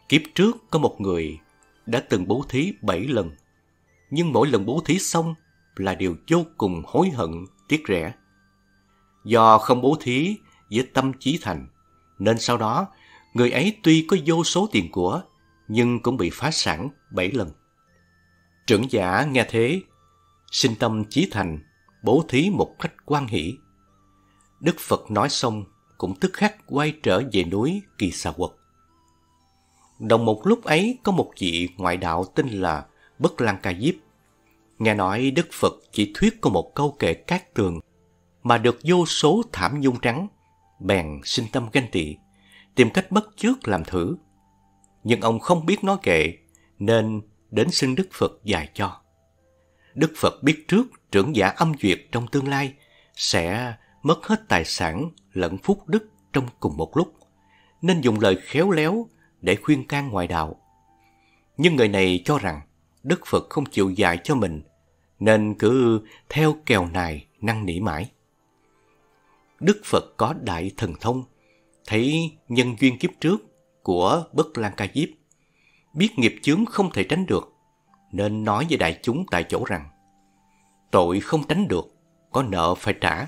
kiếp trước có một người đã từng bố thí bảy lần, nhưng mỗi lần bố thí xong là điều vô cùng hối hận, tiếc rẻ. Do không bố thí với tâm trí thành, nên sau đó người ấy tuy có vô số tiền của, nhưng cũng bị phá sản bảy lần. Trưởng giả nghe thế, sinh tâm trí thành, bố thí một cách quan hỷ. Đức Phật nói xong, cũng tức khắc quay trở về núi Kỳ Xà Quật. Đồng một lúc ấy có một vị ngoại đạo tên là Bất Lan Ca Diếp. Nghe nói Đức Phật chỉ thuyết có một câu kệ cát tường mà được vô số thảm nhung trắng, bèn sinh tâm ganh tị, tìm cách bất chước làm thử. Nhưng ông không biết nói kệ, nên đến xin Đức Phật dạy cho. Đức Phật biết trước trưởng giả âm duyệt trong tương lai sẽ mất hết tài sản lẫn phúc đức trong cùng một lúc, nên dùng lời khéo léo để khuyên can ngoại đạo. Nhưng người này cho rằng Đức Phật không chịu dạy cho mình, nên cứ theo kèo này năn nỉ mãi. Đức Phật có đại thần thông, thấy nhân duyên kiếp trước của Bất Lan Ca Diếp, biết nghiệp chướng không thể tránh được, nên nói với đại chúng tại chỗ rằng tội không tránh được, có nợ phải trả.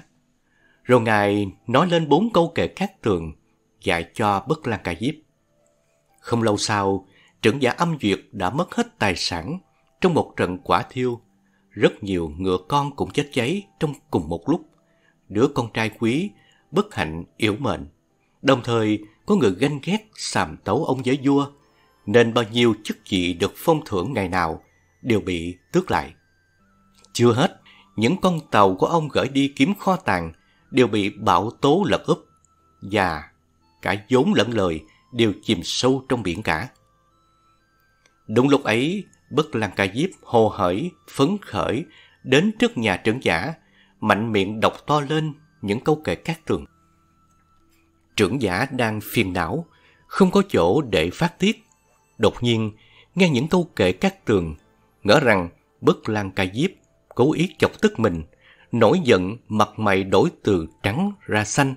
Rồi Ngài nói lên bốn câu kệ khác thường dạy cho Bất Lan Ca Diếp. Không lâu sau, trưởng giả âm duyệt đã mất hết tài sản trong một trận quả thiêu. Rất nhiều ngựa con cũng chết cháy trong cùng một lúc. Đứa con trai quý, bất hạnh, yếu mệnh. Đồng thời, có người ganh ghét sàm tấu ông giới vua, nên bao nhiêu chức vị được phong thưởng ngày nào đều bị tước lại. Chưa hết, những con tàu của ông gửi đi kiếm kho tàng đều bị bão tố lật úp và cả vốn lẫn lời đều chìm sâu trong biển cả. Đúng lúc ấy, Bất Lan Ca Diếp hồ hởi, phấn khởi, đến trước nhà trưởng giả, mạnh miệng đọc to lên những câu kệ cát tường. Trưởng giả đang phiền não, không có chỗ để phát tiết. Đột nhiên, nghe những câu kệ cát tường, ngỡ rằng Bất Lan Ca Diếp cố ý chọc tức mình nổi giận mặt mày đổi từ trắng ra xanh,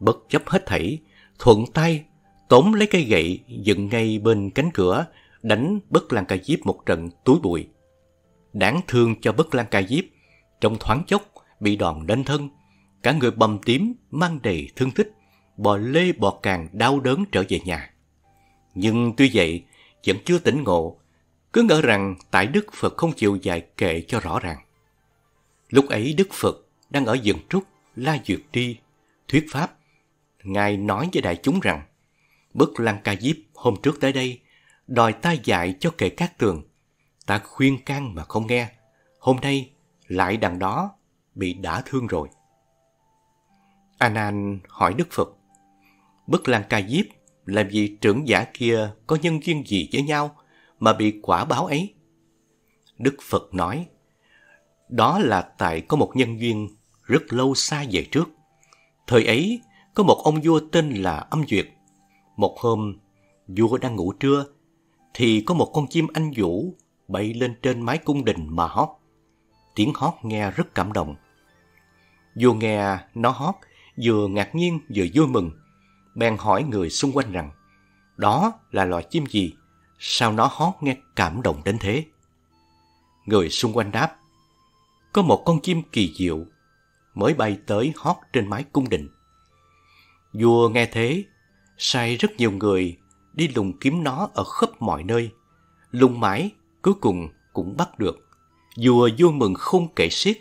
bất chấp hết thảy, thuận tay tóm lấy cây gậy dựng ngay bên cánh cửa, đánh bất lan ca diếp một trận túi bụi. Đáng thương cho bất lan ca diếp, trong thoáng chốc bị đòn đánh thân, cả người bầm tím mang đầy thương tích, bò lê bò càng đau đớn trở về nhà. Nhưng tuy vậy, vẫn chưa tỉnh ngộ, cứ ngỡ rằng tại Đức Phật không chịu dạy kệ cho rõ ràng. Lúc ấy Đức Phật đang ở dần trúc La dược Tri thuyết pháp. Ngài nói với đại chúng rằng Bất Lăng Ca Diếp hôm trước tới đây đòi ta dạy cho kệ các tường. Ta khuyên can mà không nghe. Hôm nay lại đằng đó bị đả thương rồi. Anan hỏi Đức Phật Bất Lăng Ca Diếp làm gì trưởng giả kia có nhân duyên gì với nhau mà bị quả báo ấy? Đức Phật nói đó là tại có một nhân duyên rất lâu xa về trước. Thời ấy, có một ông vua tên là Âm Duyệt. Một hôm, vua đang ngủ trưa, thì có một con chim anh vũ bay lên trên mái cung đình mà hót. Tiếng hót nghe rất cảm động. Vua nghe nó hót, vừa ngạc nhiên vừa vui mừng, bèn hỏi người xung quanh rằng, đó là loài chim gì? Sao nó hót nghe cảm động đến thế? Người xung quanh đáp, có một con chim kỳ diệu mới bay tới hót trên mái cung đình. Vua nghe thế, sai rất nhiều người đi lùng kiếm nó ở khắp mọi nơi. Lùng mãi, cuối cùng cũng bắt được. Vua vui mừng không kể xiết,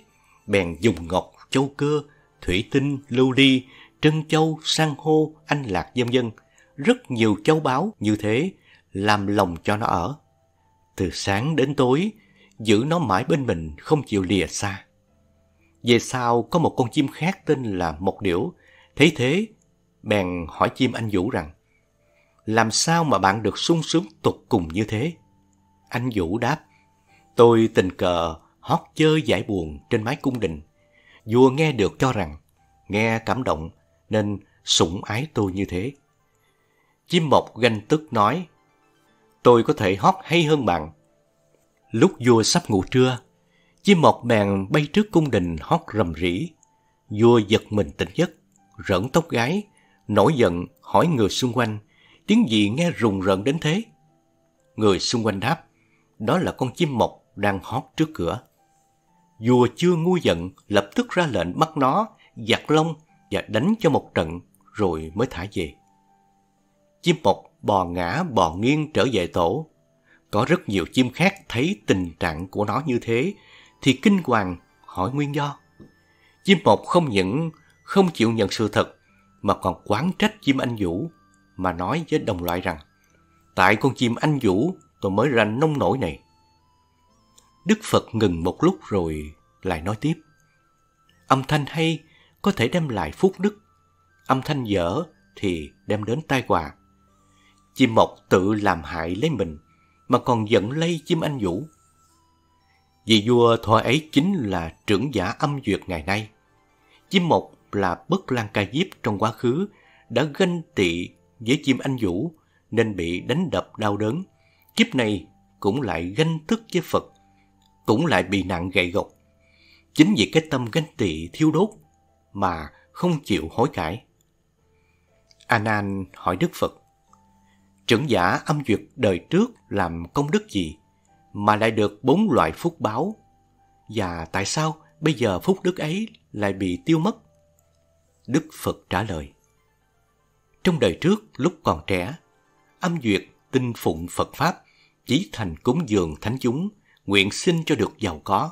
bèn dùng ngọc, châu cơ, thủy tinh, lưu ly, trân châu, sang hô, anh lạc dân dân rất nhiều châu báu như thế làm lòng cho nó ở. Từ sáng đến tối, giữ nó mãi bên mình không chịu lìa xa. Về sau có một con chim khác tên là Mộc Điểu, thấy thế, bèn hỏi chim anh Vũ rằng, làm sao mà bạn được sung sướng tột cùng như thế? Anh Vũ đáp, tôi tình cờ hót chơi giải buồn trên mái cung đình. Vua nghe được cho rằng, nghe cảm động nên sủng ái tôi như thế. Chim Mộc ganh tức nói, tôi có thể hót hay hơn bạn, Lúc vua sắp ngủ trưa, chim mọt bèn bay trước cung đình hót rầm rỉ, Vua giật mình tỉnh giấc, rỡn tóc gái, nổi giận hỏi người xung quanh, tiếng gì nghe rùng rợn đến thế? Người xung quanh đáp, đó là con chim mộc đang hót trước cửa. Vua chưa ngu giận, lập tức ra lệnh bắt nó, giặt lông và đánh cho một trận rồi mới thả về. Chim mộc bò ngã bò nghiêng trở về tổ, có rất nhiều chim khác thấy tình trạng của nó như thế thì kinh hoàng hỏi nguyên do. Chim một không những không chịu nhận sự thật mà còn quán trách chim anh Vũ mà nói với đồng loại rằng tại con chim anh Vũ tôi mới ra nông nổi này. Đức Phật ngừng một lúc rồi lại nói tiếp. Âm thanh hay có thể đem lại phúc đức, âm thanh dở thì đem đến tai họa. Chim mộc tự làm hại lấy mình, mà còn giận lây chim anh vũ. Vì vua thoa ấy chính là trưởng giả âm duyệt ngày nay. Chim một là bất lan ca diếp trong quá khứ đã ganh tị với chim anh vũ nên bị đánh đập đau đớn. Kiếp này cũng lại ganh thức với Phật, cũng lại bị nặng gậy gộc. Chính vì cái tâm ganh tị thiếu đốt mà không chịu hối cải. a nan hỏi Đức Phật, trưởng giả âm duyệt đời trước làm công đức gì mà lại được bốn loại phúc báo? Và tại sao bây giờ phúc đức ấy lại bị tiêu mất? Đức Phật trả lời. Trong đời trước lúc còn trẻ, âm duyệt tin phụng Phật Pháp, chí thành cúng dường thánh chúng, nguyện xin cho được giàu có.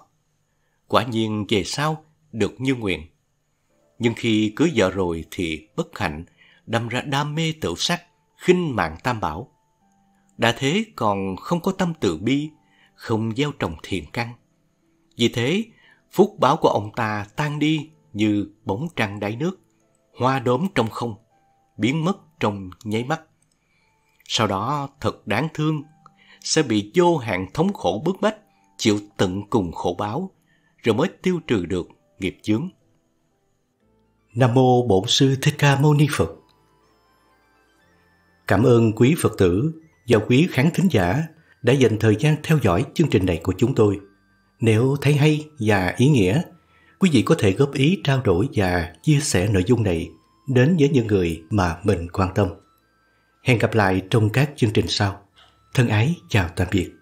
Quả nhiên về sau được như nguyện. Nhưng khi cưới vợ rồi thì bất hạnh, đâm ra đam mê tự sắc, khinh mạng tam bảo. Đã thế còn không có tâm từ bi, không gieo trồng thiền căn. Vì thế, phúc báo của ông ta tan đi như bóng trăng đáy nước, hoa đốm trong không, biến mất trong nháy mắt. Sau đó thật đáng thương, sẽ bị vô hạn thống khổ bức bách, chịu tận cùng khổ báo, rồi mới tiêu trừ được nghiệp chướng. Nam mô Bổn sư Thích Ca Mâu Ni Phật. Cảm ơn quý Phật tử và quý khán thính giả đã dành thời gian theo dõi chương trình này của chúng tôi. Nếu thấy hay và ý nghĩa, quý vị có thể góp ý trao đổi và chia sẻ nội dung này đến với những người mà mình quan tâm. Hẹn gặp lại trong các chương trình sau. Thân ái chào tạm biệt.